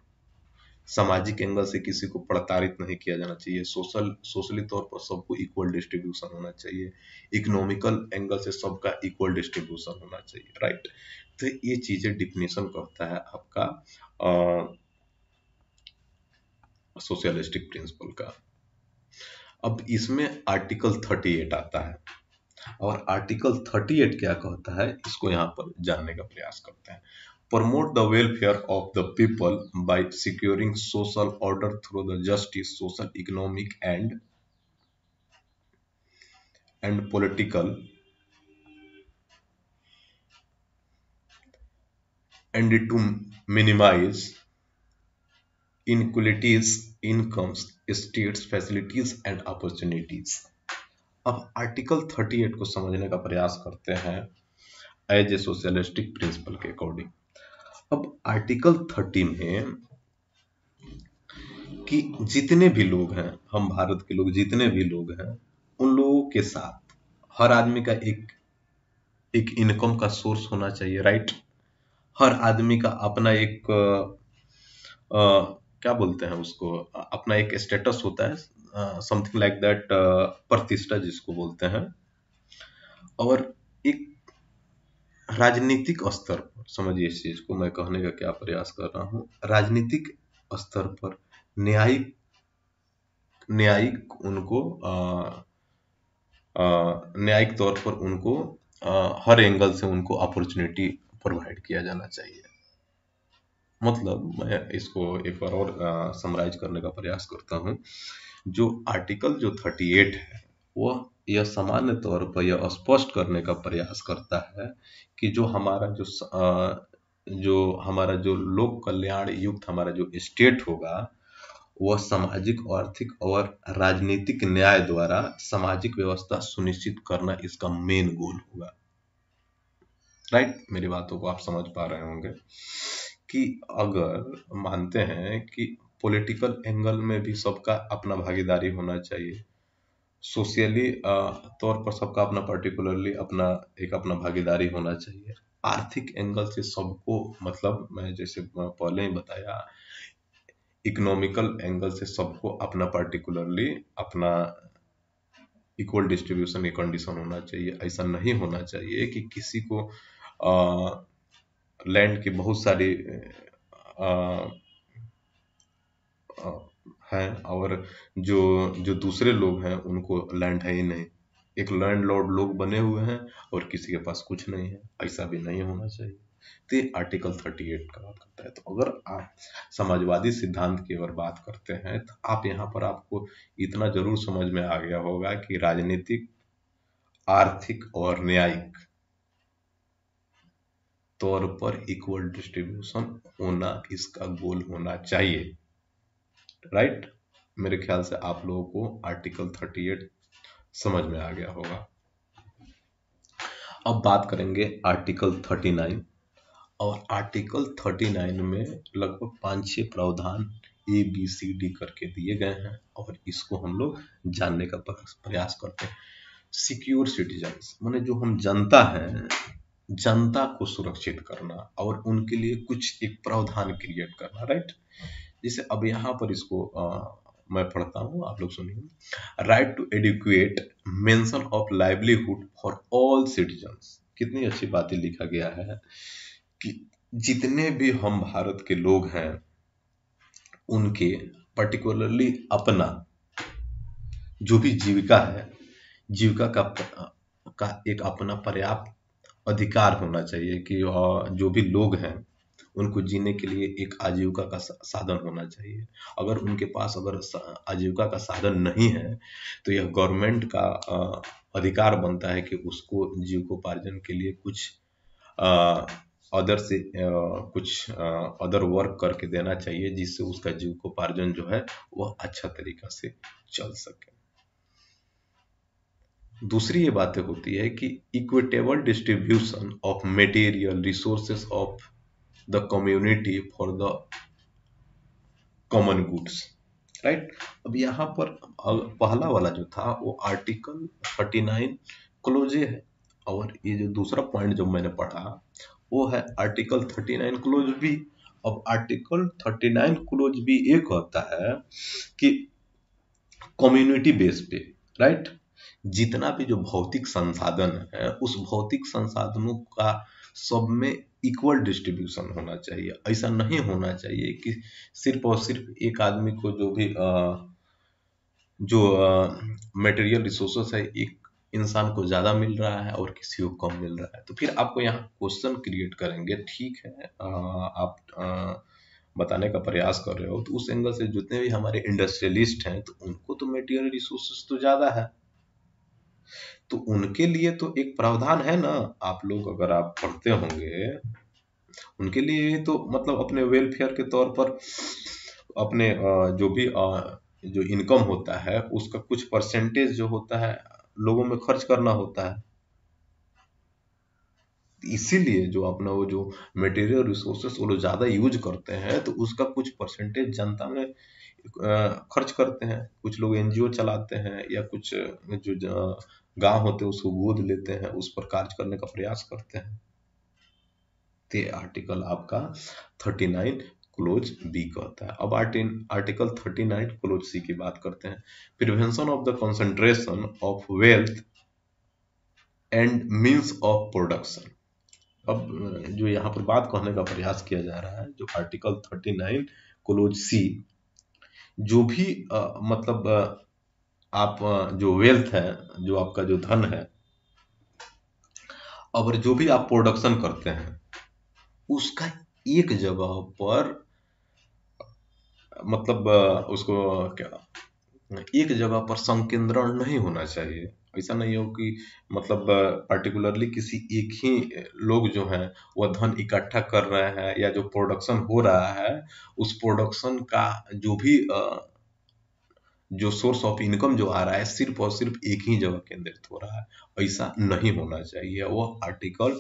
सामाजिक एंगल से किसी को प्रताड़ित नहीं किया जाना चाहिए सोशल सोशली तौर पर सबको इक्वल डिस्ट्रीब्यूशन होना चाहिए इकोनॉमिकल एंगल से सबका इक्वल डिस्ट्रीब्यूशन होना चाहिए राइट तो ये चीजें डिफिनेशन करता है आपका सोशलिस्टिक प्रिंसिपल का अब इसमें आर्टिकल थर्टी एट आता है और आर्टिकल थर्टी एट क्या कहता है इसको यहाँ पर जानने का प्रयास करते हैं promote the welfare of the people by securing social order through the justice social economic and and political and to minimise inequalities incomes state facilities and opportunities अब आर्टिकल 38 को समझने का प्रयास करते हैं एज ए सोशलिस्टिक प्रिंसिपल के अकॉर्डिंग अब आर्टिकल 30 में कि जितने भी लोग हैं हम भारत के लोग जितने भी लोग हैं उन लोगों के साथ हर आदमी का एक एक इनकम का सोर्स होना चाहिए राइट हर आदमी का अपना एक आ, क्या बोलते हैं उसको अपना एक स्टेटस होता है समथिंग लाइक दैट प्रतिष्ठा जिसको बोलते हैं और एक राजनीतिक स्तर पर समझिए इस चीज को मैं कहने का क्या प्रयास कर रहा हूँ राजनीतिक स्तर पर न्यायिक न्यायिक उनको न्यायिक तौर पर उनको आ, हर एंगल से उनको अपॉर्चुनिटी प्रोवाइड किया जाना चाहिए मतलब मैं इसको एक बार और समराइज करने का प्रयास करता हूँ जो आर्टिकल जो 38 है वह यह सामान्य तौर पर यह स्पष्ट करने का प्रयास करता है कि जो हमारा जो जो हमारा जो लोक कल्याण युक्त हमारा जो स्टेट होगा वह सामाजिक आर्थिक और राजनीतिक न्याय द्वारा सामाजिक व्यवस्था सुनिश्चित करना इसका मेन गोल होगा राइट right? मेरी बातों को आप समझ पा रहे होंगे कि अगर मानते हैं कि पॉलिटिकल एंगल में भी सबका अपना भागीदारी होना चाहिए सोशली तौर पर सबका अपना पर्टिकुलरली अपना एक अपना भागीदारी होना चाहिए आर्थिक एंगल से सबको मतलब मैं जैसे पहले ही बताया इकोनॉमिकल एंगल से सबको अपना पर्टिकुलरली अपना इक्वल डिस्ट्रीब्यूशन की कंडीशन होना चाहिए ऐसा नहीं होना चाहिए कि किसी को लैंड की बहुत सारी आ, है और जो जो दूसरे लोग हैं उनको लैंड है ही नहीं एक लैंडलॉर्ड लोग बने हुए हैं और किसी के पास कुछ नहीं है ऐसा भी नहीं होना चाहिए तो आर्टिकल थर्टी एट का बात करता है तो अगर आप समाजवादी सिद्धांत की अगर बात करते हैं तो आप यहाँ पर आपको इतना जरूर समझ में आ गया होगा कि राजनीतिक आर्थिक और न्यायिक तौर पर इक्वल डिस्ट्रीब्यूशन होना इसका गोल होना चाहिए राइट मेरे ख्याल से आप लोगों को आर्टिकल 38 समझ में आ गया होगा अब बात करेंगे आर्टिकल 39 और आर्टिकल 39 में लगभग पांच छह प्रावधान ए बी सी डी करके दिए गए हैं और इसको हम लोग जानने का प्रयास करते हैं सिक्योर सिटीजन माने जो हम जनता है जनता को सुरक्षित करना और उनके लिए कुछ एक प्रावधान क्रिएट करना राइट जैसे अब यहाँ पर इसको आ, मैं पढ़ता हूँ आप लोग सुनिए right to educate mention of livelihood for all citizen कितनी अच्छी बातें लिखा गया है कि जितने भी हम भारत के लोग हैं उनके पर्टिकुलरली अपना जो भी जीविका है जीविका का का एक अपना पर्याप्त अधिकार होना चाहिए कि जो भी लोग हैं उनको जीने के लिए एक आजीविका का साधन होना चाहिए अगर उनके पास अगर आजीविका का साधन नहीं है तो यह गवर्नमेंट का अधिकार बनता है कि उसको जीविकोपार्जन के लिए कुछ अदर से कुछ अदर वर्क करके देना चाहिए जिससे उसका जीविकोपार्जन जो है वह अच्छा तरीका से चल सके दूसरी ये बातें होती है कि equitable distribution of material resources of the community for the common goods right अब यहाँ पर पहला वाला जो था वो आर्टिकल 39 क्लोजे है और ये जो दूसरा पॉइंट जो मैंने पढ़ा वो है आर्टिकल 39 क्लोज भी अब आर्टिकल 39 क्लोज भी ये कहता है कि कम्युनिटी बेस पे राइट जितना भी जो भौतिक संसाधन है उस भौतिक संसाधनों का सब में इक्वल डिस्ट्रीब्यूशन होना चाहिए ऐसा नहीं होना चाहिए कि सिर्फ और सिर्फ एक आदमी को जो भी आ, जो मटेरियल रिसोर्सेस है एक इंसान को ज़्यादा मिल रहा है और किसी को कम मिल रहा है तो फिर आपको यहाँ क्वेश्चन क्रिएट करेंगे ठीक है आ, आप आ, बताने का प्रयास कर रहे हो तो उस एंगल से जितने भी हमारे इंडस्ट्रियलिस्ट हैं तो उनको तो मेटेरियल रिसोर्सेस तो ज़्यादा है तो उनके लिए तो एक प्रावधान है ना आप लोग अगर आप पढ़ते होंगे उनके लिए तो मतलब अपने वेलफेयर के तौर पर अपने जो भी जो इनकम होता है उसका कुछ परसेंटेज जो होता है लोगों में खर्च करना होता है इसीलिए जो अपना वो जो मटेरियल रिसोर्सेस वो लोग ज़्यादा यूज करते हैं तो उसका कुछ परसेंटेज जनता में खर्च करते हैं कुछ लोग एनजीओ चलाते हैं या कुछ जो गांव होते उसको गोद लेते हैं उस पर कार्य करने का प्रयास करते हैं ते आर्टिकल आपका थर्टी नाइन क्लोज बी कहता है अब article thirty nine clause C की बात करते हैं prevention of the concentration of wealth and means of production अब जो यहाँ पर बात कहने का प्रयास किया जा रहा है जो article thirty nine clause C जो भी आ, मतलब आप जो वेल्थ है जो आपका जो धन है और जो भी आप प्रोडक्शन करते हैं उसका एक जगह पर मतलब उसको क्या एक जगह पर संकेंद्रण नहीं होना चाहिए ऐसा नहीं हो कि मतलब पर्टिकुलरली किसी एक ही लोग जो हैं वह धन इकट्ठा कर रहे हैं या जो प्रोडक्शन हो रहा है उस प्रोडक्शन का जो भी जो सोर्स ऑफ इनकम जो आ रहा है सिर्फ और सिर्फ एक ही जगह केंद्रित हो रहा है ऐसा नहीं होना चाहिए वो आर्टिकल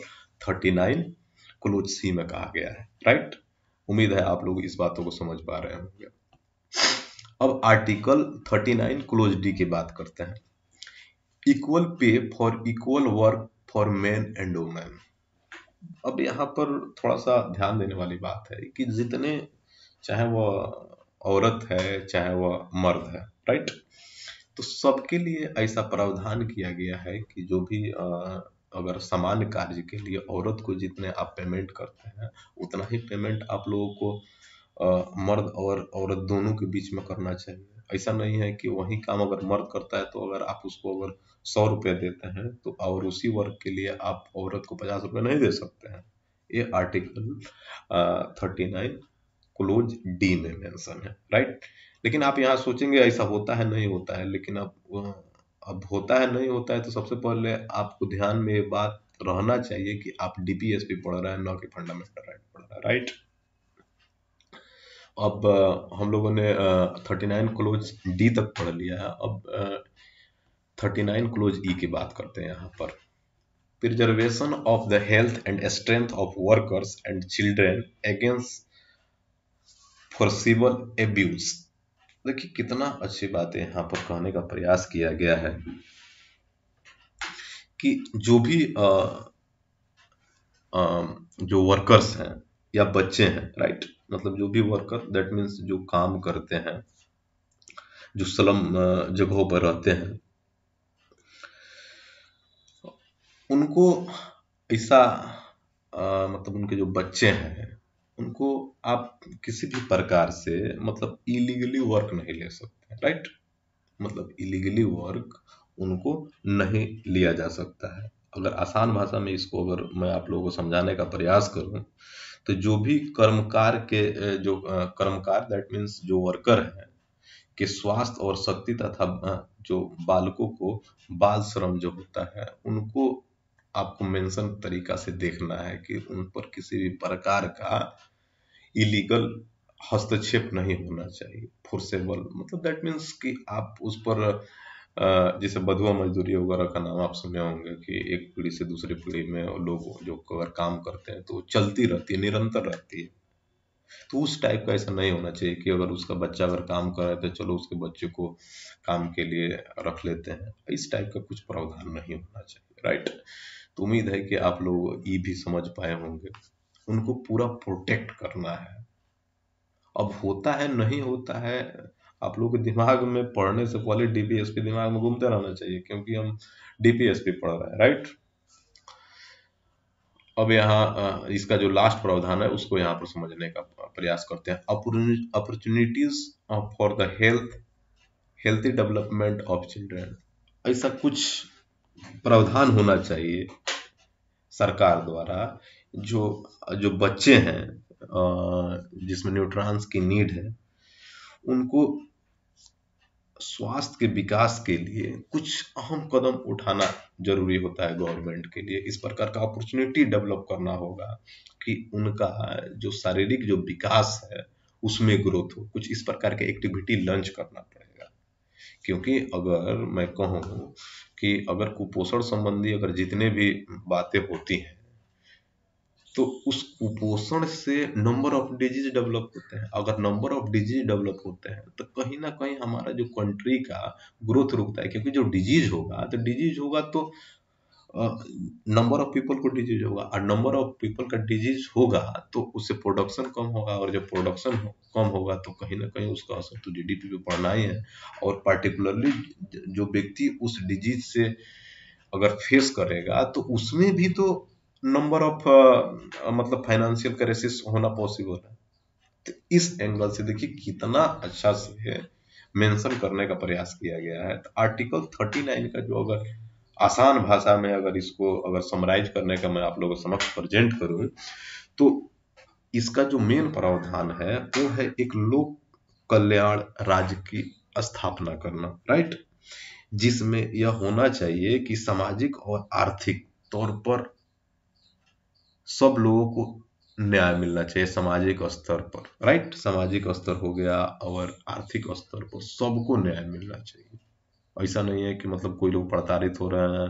39 क्लोज सी में कहा गया है राइट उम्मीद है आप लोग इस बातों को समझ पा रहे होंगे अब आर्टिकल 39 क्लोज डी की बात करते हैं equal pay for equal work for man and women अब यहाँ पर थोड़ा सा ध्यान देने वाली बात है कि जितने चाहे वो औरत है चाहे वह मर्द है राइट तो सबके लिए ऐसा प्रावधान किया गया है कि जो भी अगर सामान्य कार्य के लिए औरत को जितने आप पेमेंट करते हैं उतना ही पेमेंट आप लोगों को मर्द और औरत दोनों के बीच में करना चाहिए ऐसा नहीं है कि वही काम अगर मर्द करता है तो अगर आप उसको अगर सौ रुपये देते हैं तो और उसी वर्ग के लिए आप औरत को पचास रुपये नहीं दे सकते हैं ये article thirty nine clause D में मेंशन है राइट लेकिन आप यहाँ सोचेंगे ऐसा होता है नहीं होता है लेकिन अब अब होता है नहीं होता है तो सबसे पहले आपको ध्यान में ये बात रहना चाहिए कि आप डीपीएसपी पढ़ रहे हैं ना कि फंडामेंटल राइट पढ़ रहे हैं राइट अब हम लोगों ने थर्टी नाइन क्लोज डी तक पढ़ लिया है अब थर्टी नाइन क्लोज ई की बात करते हैं यहाँ पर preservation of the health and strength of workers and children against forcible abuse देखिए कितना अच्छी बातें यहाँ पर कहने का प्रयास किया गया है कि जो भी आ, आ, जो वर्कर्स हैं या बच्चे हैं राइट मतलब जो भी वर्कर दैट मीन्स जो काम करते हैं जो सलम जगहों पर रहते हैं उनको ऐसा मतलब उनके जो बच्चे हैं उनको आप किसी भी प्रकार से मतलब इलीगली वर्क नहीं ले सकते राइट मतलब इलीगली वर्क उनको नहीं लिया जा सकता है अगर आसान भाषा में इसको अगर मैं आप लोगों को समझाने का प्रयास करूं तो जो भी कर्मकार के जो कर्मकार दैट मीन्स जो वर्कर हैं के स्वास्थ्य और शक्ति तथा जो बालकों को बाल श्रम जो होता है उनको आपको मेंशन तरीका से देखना है कि उन पर किसी भी प्रकार का इलीगल हस्तक्षेप नहीं होना चाहिए फोर्सेबल मतलब दैट मीन्स कि आप उस पर जैसे बधुआ मजदूरी वगैरह का नाम आप सुने होंगे कि एक पीढ़ी से दूसरी पीढ़ी में लोग जो अगर काम करते हैं तो चलती रहती है निरंतर रहती है तो उस टाइप का ऐसा नहीं होना चाहिए कि अगर उसका बच्चा अगर काम कर रहा है तो चलो उसके बच्चे को काम के लिए रख लेते हैं इस टाइप का कुछ प्रावधान नहीं होना चाहिए राइट तो उम्मीद है कि आप लोग ई भी समझ पाए होंगे उनको पूरा प्रोटेक्ट करना है अब होता है नहीं होता है आप लोग के दिमाग में पढ़ने से पहले डीपीएस के दिमाग में घूमते रहना चाहिए क्योंकि हम डीपीएस पढ़ रहे हैं राइट अब यहाँ इसका जो लास्ट प्रावधान है उसको यहाँ पर समझने का प्रयास करते हैं opportunities for the health healthy development of children ऐसा कुछ प्रावधान होना चाहिए सरकार द्वारा जो जो बच्चे हैं जिसमें न्यूट्रांस की नीड है उनको स्वास्थ्य के विकास के लिए कुछ अहम कदम उठाना जरूरी होता है गवर्नमेंट के लिए इस प्रकार का अपॉर्चुनिटी डेवलप करना होगा कि उनका जो शारीरिक जो विकास है उसमें ग्रोथ हो कुछ इस प्रकार के एक्टिविटी लंच करना पड़ेगा क्योंकि अगर मैं कहूँ कि अगर कुपोषण संबंधी अगर जितने भी बातें होती हैं तो उस कुपोषण से नंबर ऑफ डिजीज डेवलप होते हैं अगर नंबर ऑफ डिजीज डेवलप होते हैं तो कहीं ना कहीं हमारा जो कंट्री का ग्रोथ रुकता है क्योंकि जो डिजीज होगा तो डिजीज होगा तो नंबर ऑफ पीपल को डिजीज होगा और नंबर ऑफ पीपल का डिजीज होगा तो उससे प्रोडक्शन कम होगा और जब प्रोडक्शन कम होगा तो कहीं ना कहीं उसका असर तो जीडीपी पे पड़ना ही है और पार्टिकुलरली जो व्यक्ति उस डिजीज से अगर फेस करेगा तो उसमें भी तो नंबर ऑफ uh, uh, मतलब फाइनेंशियल क्राइसिस होना पॉसिबल है तो इस एंगल से देखिए कितना अच्छा से मेंशन करने का प्रयास किया गया है तो आर्टिकल 39 का जो अगर आसान भाषा में अगर इसको अगर समराइज करने का मैं आप लोगों के समक्ष प्रेजेंट करूं तो इसका जो मेन प्रावधान है वो है एक लोक कल्याण राज्य की स्थापना करना राइट जिसमें यह होना चाहिए कि सामाजिक और आर्थिक तौर पर सब लोगों को न्याय मिलना चाहिए सामाजिक स्तर पर राइट सामाजिक स्तर हो गया और आर्थिक स्तर पर सबको न्याय मिलना चाहिए ऐसा नहीं है कि मतलब कोई लोग प्रताड़ित हो रहे हैं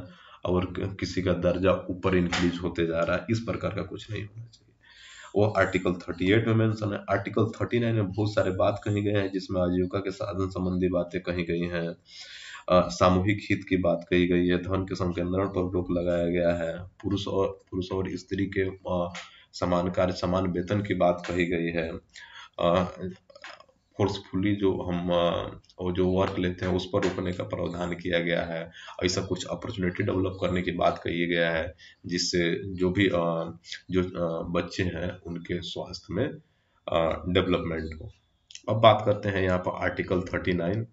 और किसी का दर्जा ऊपर इंक्रीज होते जा रहा है इस प्रकार का कुछ नहीं होना चाहिए वो आर्टिकल थर्टी एट में मेंशन है आर्टिकल नाइन में बहुत सारे बात कही गए हैं जिसमें आजीविका के साधन संबंधी बातें कही गई हैं सामूहिक हित की बात कही गई है धन के संकेंद्रण पर रोक लगाया गया है पुरुष और पुरुष और स्त्री के समान कार्य समान वेतन की बात कही गई है फोर्सफुली जो हम और जो वर्क लेते हैं उस पर रोकने का प्रावधान किया गया है ऐसा कुछ अपॉर्चुनिटी डेवलप करने की बात कही गया है जिससे जो भी जो बच्चे हैं उनके स्वास्थ्य में डेवलपमेंट हो अब बात करते हैं यहाँ पर article thirty nine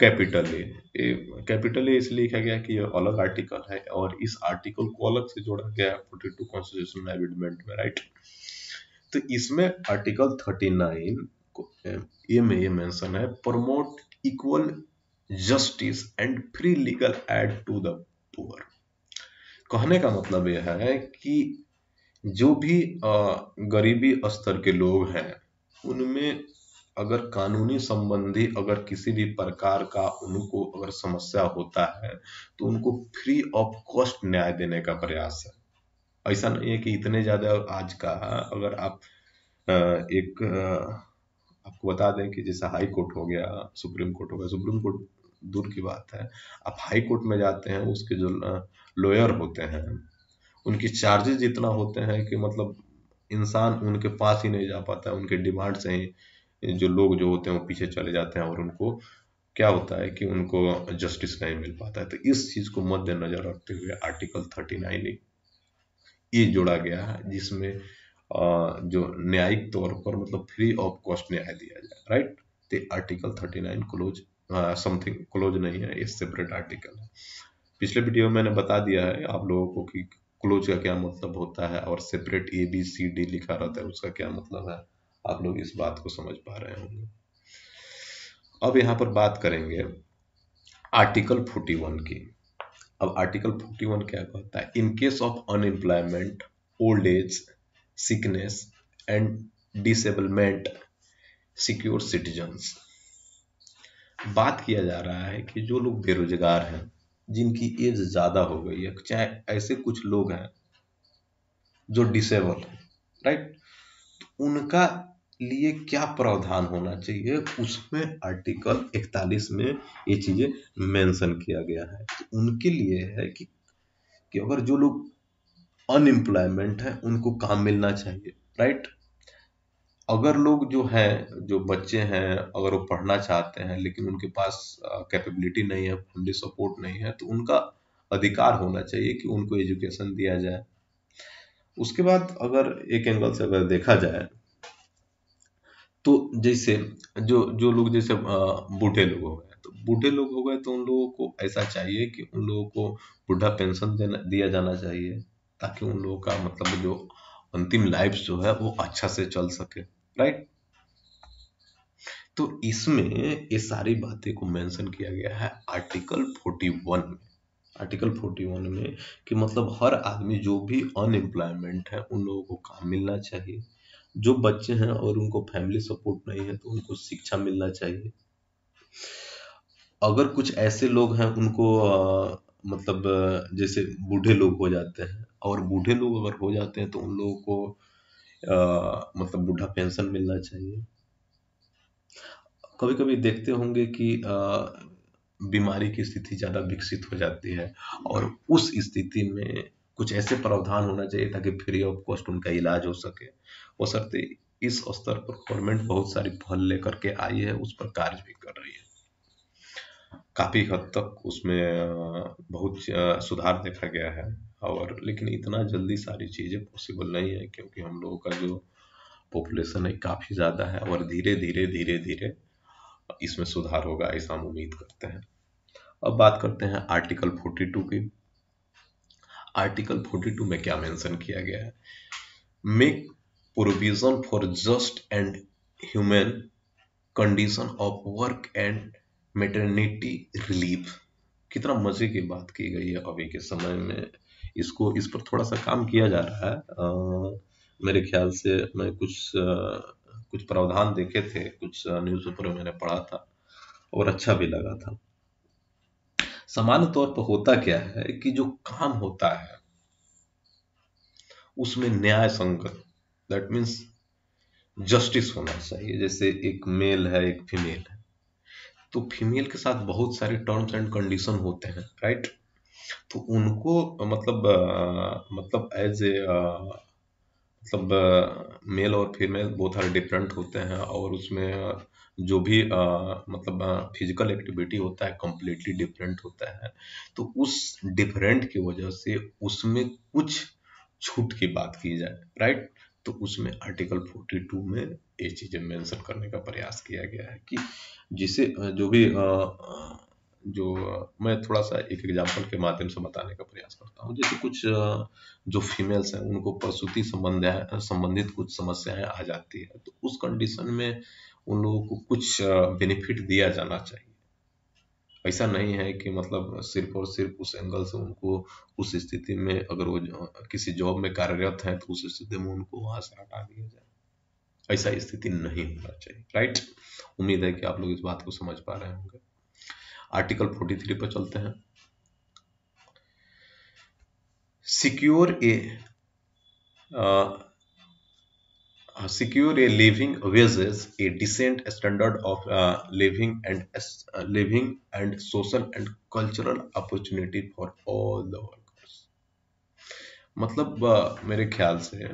capital A capital A इसलिए लिखा गया कि ये अलग आर्टिकल है और इस आर्टिकल को अलग से जोड़ा गया फोर्टी टू कॉन्स्टिट्यूशन एमेंडमेंट में राइट तो इसमें आर्टिकल थर्टी नाइन ये में ये मेंशन है promote equal justice and free legal aid to the poor कहने का मतलब यह है कि जो भी गरीबी स्तर के लोग हैं उनमें अगर कानूनी संबंधी अगर किसी भी प्रकार का उनको अगर समस्या होता है तो उनको फ्री ऑफ कॉस्ट न्याय देने का प्रयास है ऐसा नहीं है कि इतने ज्यादा आज का अगर आप एक आपको बता दें कि जैसे हाई कोर्ट हो गया सुप्रीम कोर्ट हो गया सुप्रीम कोर्ट दूर की बात है आप हाई कोर्ट में जाते हैं उसके जो लॉयर होते हैं उनकी चार्जेस इतना होते हैं कि मतलब इंसान उनके पास ही नहीं जा पाता है उनके डिमांड से ही जो लोग जो होते हैं वो पीछे चले जाते हैं और उनको क्या होता है कि उनको जस्टिस नहीं मिल पाता है तो इस चीज़ को मद्देनजर रखते हुए आर्टिकल थर्टी नाइन ये जोड़ा गया है जिसमें जो न्यायिक तौर पर मतलब फ्री ऑफ कॉस्ट न्याय दिया जाए राइट तो article thirty nine clause something clause नहीं है ये सेपरेट आर्टिकल है पिछले वीडियो में मैंने बता दिया है आप लोगों को कि क्लोज का क्या मतलब होता है और separate A B C D लिखा रहता है उसका क्या मतलब है आप लोग इस बात को समझ पा रहे होंगे अब यहां पर बात करेंगे आर्टिकल 41 की अब आर्टिकल 41 क्या कहता है in case of unemployment old age sickness and disablement secure citizen बात किया जा रहा है कि जो लोग बेरोजगार हैं जिनकी एज ज़्यादा हो गई है चाहे ऐसे कुछ लोग हैं जो डिसेबल हैं राइट उनका लिए क्या प्रावधान होना चाहिए उसमें आर्टिकल 41 में ये चीजें मेंशन किया गया है तो उनके लिए है कि कि अगर जो लोग अनएम्प्लॉयमेंट है उनको काम मिलना चाहिए राइट अगर लोग जो है जो बच्चे हैं अगर वो पढ़ना चाहते हैं लेकिन उनके पास कैपेबिलिटी नहीं है फैमिली सपोर्ट नहीं है तो उनका अधिकार होना चाहिए कि उनको एजुकेशन दिया जाए उसके बाद अगर एक एंगल से अगर देखा जाए तो जैसे जो जो लोग जैसे बूढ़े लोग हो गए तो बूढ़े लोग हो गए तो उन लोगों को ऐसा चाहिए कि उन लोगों को बुढ़ा पेंशन देना दिया जाना चाहिए ताकि उन लोगों का मतलब जो अंतिम लाइफ जो है वो अच्छा से चल सके राइट तो इसमें ये सारी बातें को मेंशन किया गया है आर्टिकल 41 में आर्टिकल 41 में कि मतलब हर आदमी जो भी अनएम्प्लॉयमेंट है उन लोगों को काम मिलना चाहिए जो बच्चे हैं और उनको फैमिली सपोर्ट नहीं है तो उनको शिक्षा मिलना चाहिए अगर कुछ ऐसे लोग हैं उनको आ, मतलब जैसे बूढ़े लोग हो जाते हैं और बूढ़े लोग अगर हो जाते हैं तो उन लोगों को आ, मतलब बूढ़ा पेंशन मिलना चाहिए कभी कभी देखते होंगे कि आ, बीमारी की स्थिति ज़्यादा विकसित हो जाती है और उस स्थिति में कुछ ऐसे प्रावधान होना चाहिए ताकि फ्री ऑफ कॉस्ट उनका इलाज हो सके हो सकते इस स्तर पर गवर्नमेंट बहुत सारी पहल लेकर के आई है उस पर कार्य भी कर रही है काफ़ी हद तक उसमें बहुत सुधार देखा गया है और लेकिन इतना जल्दी सारी चीज़ें पॉसिबल नहीं है क्योंकि हम लोगों का जो पॉपुलेशन है काफ़ी ज़्यादा है और धीरे धीरे धीरे धीरे इसमें सुधार होगा ऐसा हम उम्मीद करते हैं अब बात करते हैं आर्टिकल 42 की आर्टिकल 42 में क्या मेंशन किया गया है make provision for just and human condition of work and maternity relief कितना मजे की बात की गई है अभी के समय में इसको इस पर थोड़ा सा काम किया जा रहा है आ, मेरे ख्याल से मैं कुछ आ, कुछ प्रावधान देखे थे कुछ न्यूज पेपर में मैंने पढ़ा था और अच्छा भी लगा था सामान्य तौर पर होता क्या है कि जो काम होता है उसमें न्याय संगत दैट मीन्स जस्टिस होना चाहिए जैसे एक मेल है एक फीमेल है तो फीमेल के साथ बहुत सारे टर्म्स एंड कंडीशन होते हैं राइट तो उनको मतलब मतलब एज ए मतलब मेल और फीमेल बहुत सारे डिफरेंट होते हैं और उसमें जो भी आ, मतलब फिजिकल एक्टिविटी होता है कम्प्लीटली डिफरेंट होता है तो उस डिफरेंट की वजह से उसमें कुछ छूट की बात की जाए राइट तो उसमें आर्टिकल 42 में ये चीज़ें मेंशन करने का प्रयास किया गया है कि जिसे जो भी आ, जो मैं थोड़ा सा एक एग्जांपल के माध्यम से बताने का प्रयास करता हूँ जैसे कुछ जो फीमेल्स हैं उनको प्रसूति संबंध संबंधित कुछ समस्याएं आ जाती है तो उस कंडीशन में उन लोगों को कुछ बेनिफिट दिया जाना चाहिए ऐसा नहीं है कि मतलब सिर्फ और सिर्फ उस एंगल से उनको उस स्थिति में अगर वो किसी जॉब में कार्यरत हैं तो उस स्थिति में उनको वहां से हटा दिया जाए ऐसा स्थिति नहीं होना चाहिए राइट उम्मीद है कि आप लोग इस बात को समझ पा रहे होंगे आर्टिकल 43 पर चलते हैं secure a uh, secure a living wages a decent standard of uh, living and uh, living and social and cultural opportunity for all the workers मतलब uh, मेरे ख्याल से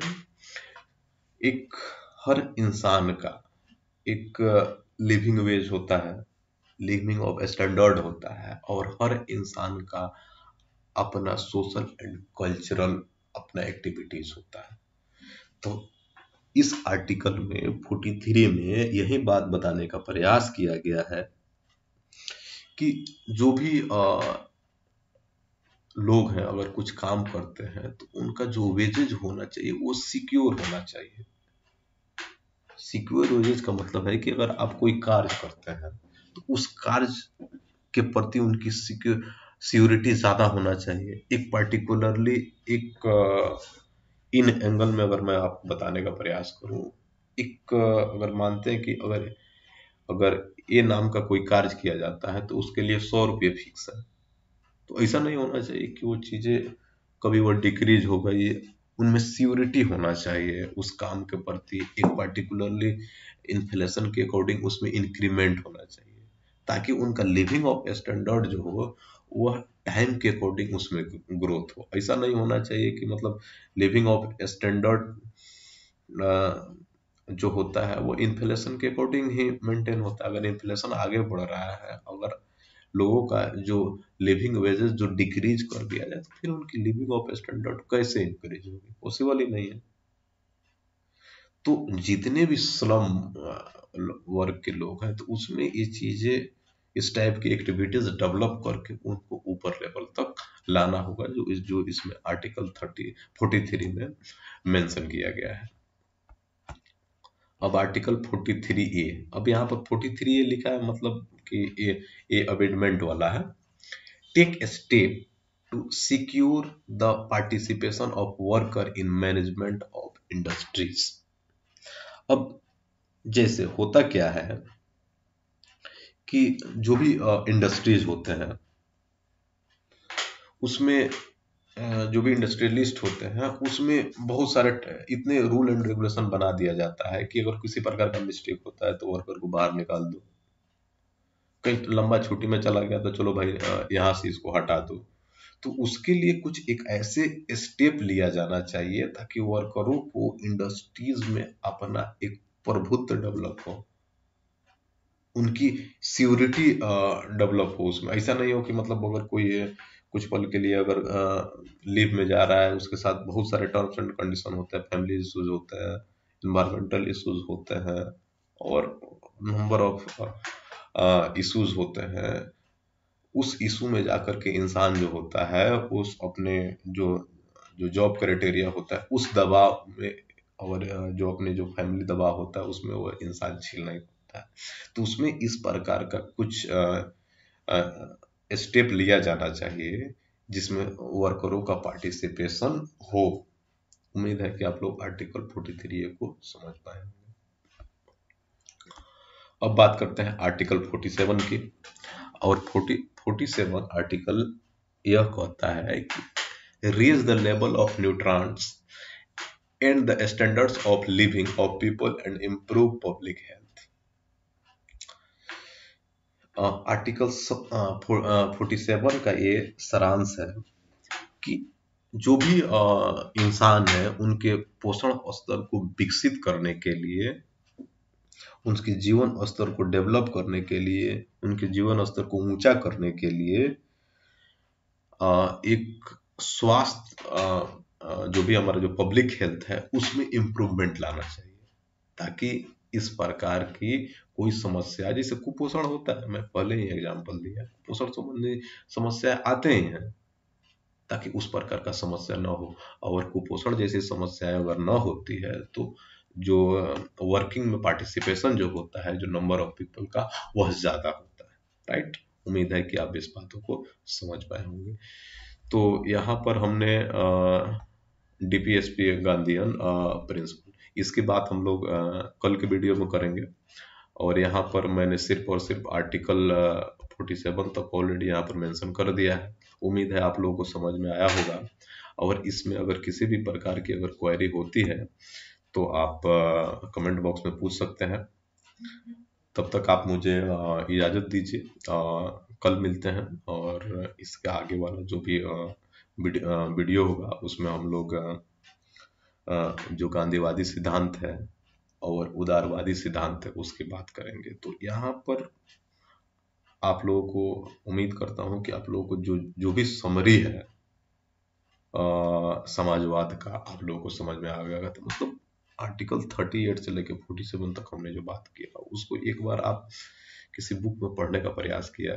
एक हर इंसान का एक लिविंग वेज होता है लिविंग ऑफ स्टैंडर्ड होता है और हर इंसान का अपना सोशल एंड कल्चरल अपना एक्टिविटीज होता है तो इस आर्टिकल में 43 में यही बात बताने का प्रयास किया गया है कि जो भी आ, लोग हैं अगर कुछ काम करते हैं तो उनका जो वेजेज होना चाहिए वो सिक्योर होना चाहिए सिक्योर वेजेज का मतलब है कि अगर आप कोई कार्य करते हैं तो उस कार्य के प्रति उनकी सिक्योर स्योरिटी ज़्यादा होना चाहिए एक पर्टिकुलरली एक इन uh, एंगल में अगर मैं आपको बताने का प्रयास करूं एक uh, अगर मानते हैं कि अगर अगर ए नाम का कोई कार्य किया जाता है तो उसके लिए सौ रुपये फिक्स है तो ऐसा नहीं होना चाहिए कि वो चीज़ें कभी वो डिक्रीज हो गई उनमें सियोरिटी होना चाहिए उस काम के प्रति एक पर्टिकुलरली इन्फ्लेशन के अकॉर्डिंग उसमें इंक्रीमेंट होना चाहिए ताकि उनका लिविंग ऑफ स्टैंडर्ड जो हो वह टाइम के अकॉर्डिंग उसमें ग्रोथ हो ऐसा नहीं होना चाहिए कि मतलब लिविंग ऑफ स्टैंडर्ड जो होता है वो इन्फ्लेशन के अकॉर्डिंग ही मेंटेन होता है अगर इन्फ्लेशन आगे बढ़ रहा है अगर लोगों का जो लिविंग वेजेस जो डिक्रीज कर दिया जाए तो फिर उनकी लिविंग ऑफ स्टैंडर्ड कैसे इंक्रीज होगी पॉसिबल ही नहीं है तो जितने भी स्लम वर्ग के लोग हैं तो उसमें ये चीजें इस टाइप की एक्टिविटीज डेवलप करके उनको ऊपर लेवल तक लाना होगा जो इस जो इसमें आर्टिकल थर्टी फोर्टी थ्री में मेंशन किया गया है अब आर्टिकल फोर्टी थ्री ए अब यहाँ पर फोर्टी थ्री ए लिखा है मतलब कि ए ए अमेंडमेंट वाला है take step to secure the participation of worker in management of industries अब जैसे होता क्या है कि जो भी इंडस्ट्रीज होते हैं उसमें जो भी इंडस्ट्रियलिस्ट होते हैं उसमें बहुत सारे इतने रूल एंड रेगुलेशन बना दिया जाता है कि अगर किसी प्रकार का मिस्टेक होता है तो वर्कर को बाहर निकाल दो कहीं तो लंबा छुट्टी में चला गया तो चलो भाई यहाँ से इसको हटा दो तो उसके लिए कुछ एक ऐसे स्टेप लिया जाना चाहिए ताकि वर्करों को इंडस्ट्रीज में अपना एक प्रभुत्व डेवलप हो उनकी सियोरिटी डेवलप हो उसमें ऐसा नहीं हो कि मतलब अगर कोई कुछ पल के लिए अगर लीव में जा रहा है उसके साथ बहुत सारे टर्म्स एंड कंडीशन होते हैं फैमिली इशूज होते हैं इन्वायरमेंटल इशूज होते हैं और नंबर ऑफ इशूज होते हैं उस इशू में जाकर के इंसान जो होता है उस अपने जो जो जॉब क्राइटेरिया होता है उस दबाव में और जो अपने जो फैमिली दबाव होता है उसमें वो इंसान छील नहीं था तो उसमें इस प्रकार का कुछ स्टेप लिया जाना चाहिए जिसमें वर्करों का पार्टिसिपेशन हो उम्मीद है कि आप लोग आर्टिकल 43 को समझ पाए अब बात करते हैं आर्टिकल 47 की और 40 47 आर्टिकल यह कहता है कि raise the level of nutrition and the standards of living of people and improve public health article forty seven का ये सारांश है कि जो भी इंसान है उनके पोषण स्तर को विकसित करने के लिए उनके जीवन स्तर को डेवलप करने के लिए उनके जीवन स्तर को ऊंचा करने के लिए एक स्वास्थ्य जो भी हमारा जो पब्लिक हेल्थ है उसमें इम्प्रूवमेंट लाना चाहिए ताकि इस प्रकार की कोई समस्या जैसे कुपोषण होता है मैं पहले ही एग्जाम्पल दिया कुपोषण संबंधी समस्या आते ही हैं ताकि उस प्रकार का समस्या ना हो और कुपोषण जैसी समस्याएं अगर ना होती है तो जो वर्किंग में पार्टिसिपेशन जो होता है जो नंबर ऑफ पीपल का वह ज्यादा होता है राइट उम्मीद है कि आप इस बातों को समझ पाए होंगे तो यहाँ पर हमने डीपीएसपी गांधीयन प्रिंसिपल इसकी बात हम लोग कल के वीडियो में करेंगे और यहाँ पर मैंने सिर्फ और सिर्फ आर्टिकल 47 तक ऑलरेडी यहाँ पर मेंशन कर दिया है उम्मीद है आप लोगों को समझ में आया होगा और इसमें अगर किसी भी प्रकार की अगर क्वेरी होती है तो आप कमेंट बॉक्स में पूछ सकते हैं तब तक आप मुझे इजाज़त दीजिए कल मिलते हैं और इसके आगे वाला जो भी वीडियो होगा उसमें हम लोग जो गांधीवादी सिद्धांत है और उदारवादी सिद्धांत है उसकी बात करेंगे तो यहाँ पर आप लोगों को उम्मीद करता हूँ कि आप लोगों को जो जो भी समरी है आ, समाजवाद का आप लोगों को समझ में आ गया तो मतलब आर्टिकल थर्टी एट से लेकर फोर्टी सेवन तक हमने जो बात किया उसको एक बार आप किसी बुक में पढ़ने का प्रयास किया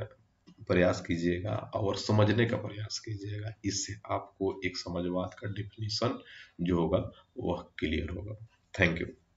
प्रयास कीजिएगा और समझने का प्रयास कीजिएगा इससे आपको एक समझवाद का डिफिनेशन जो होगा वह क्लियर होगा थैंक यू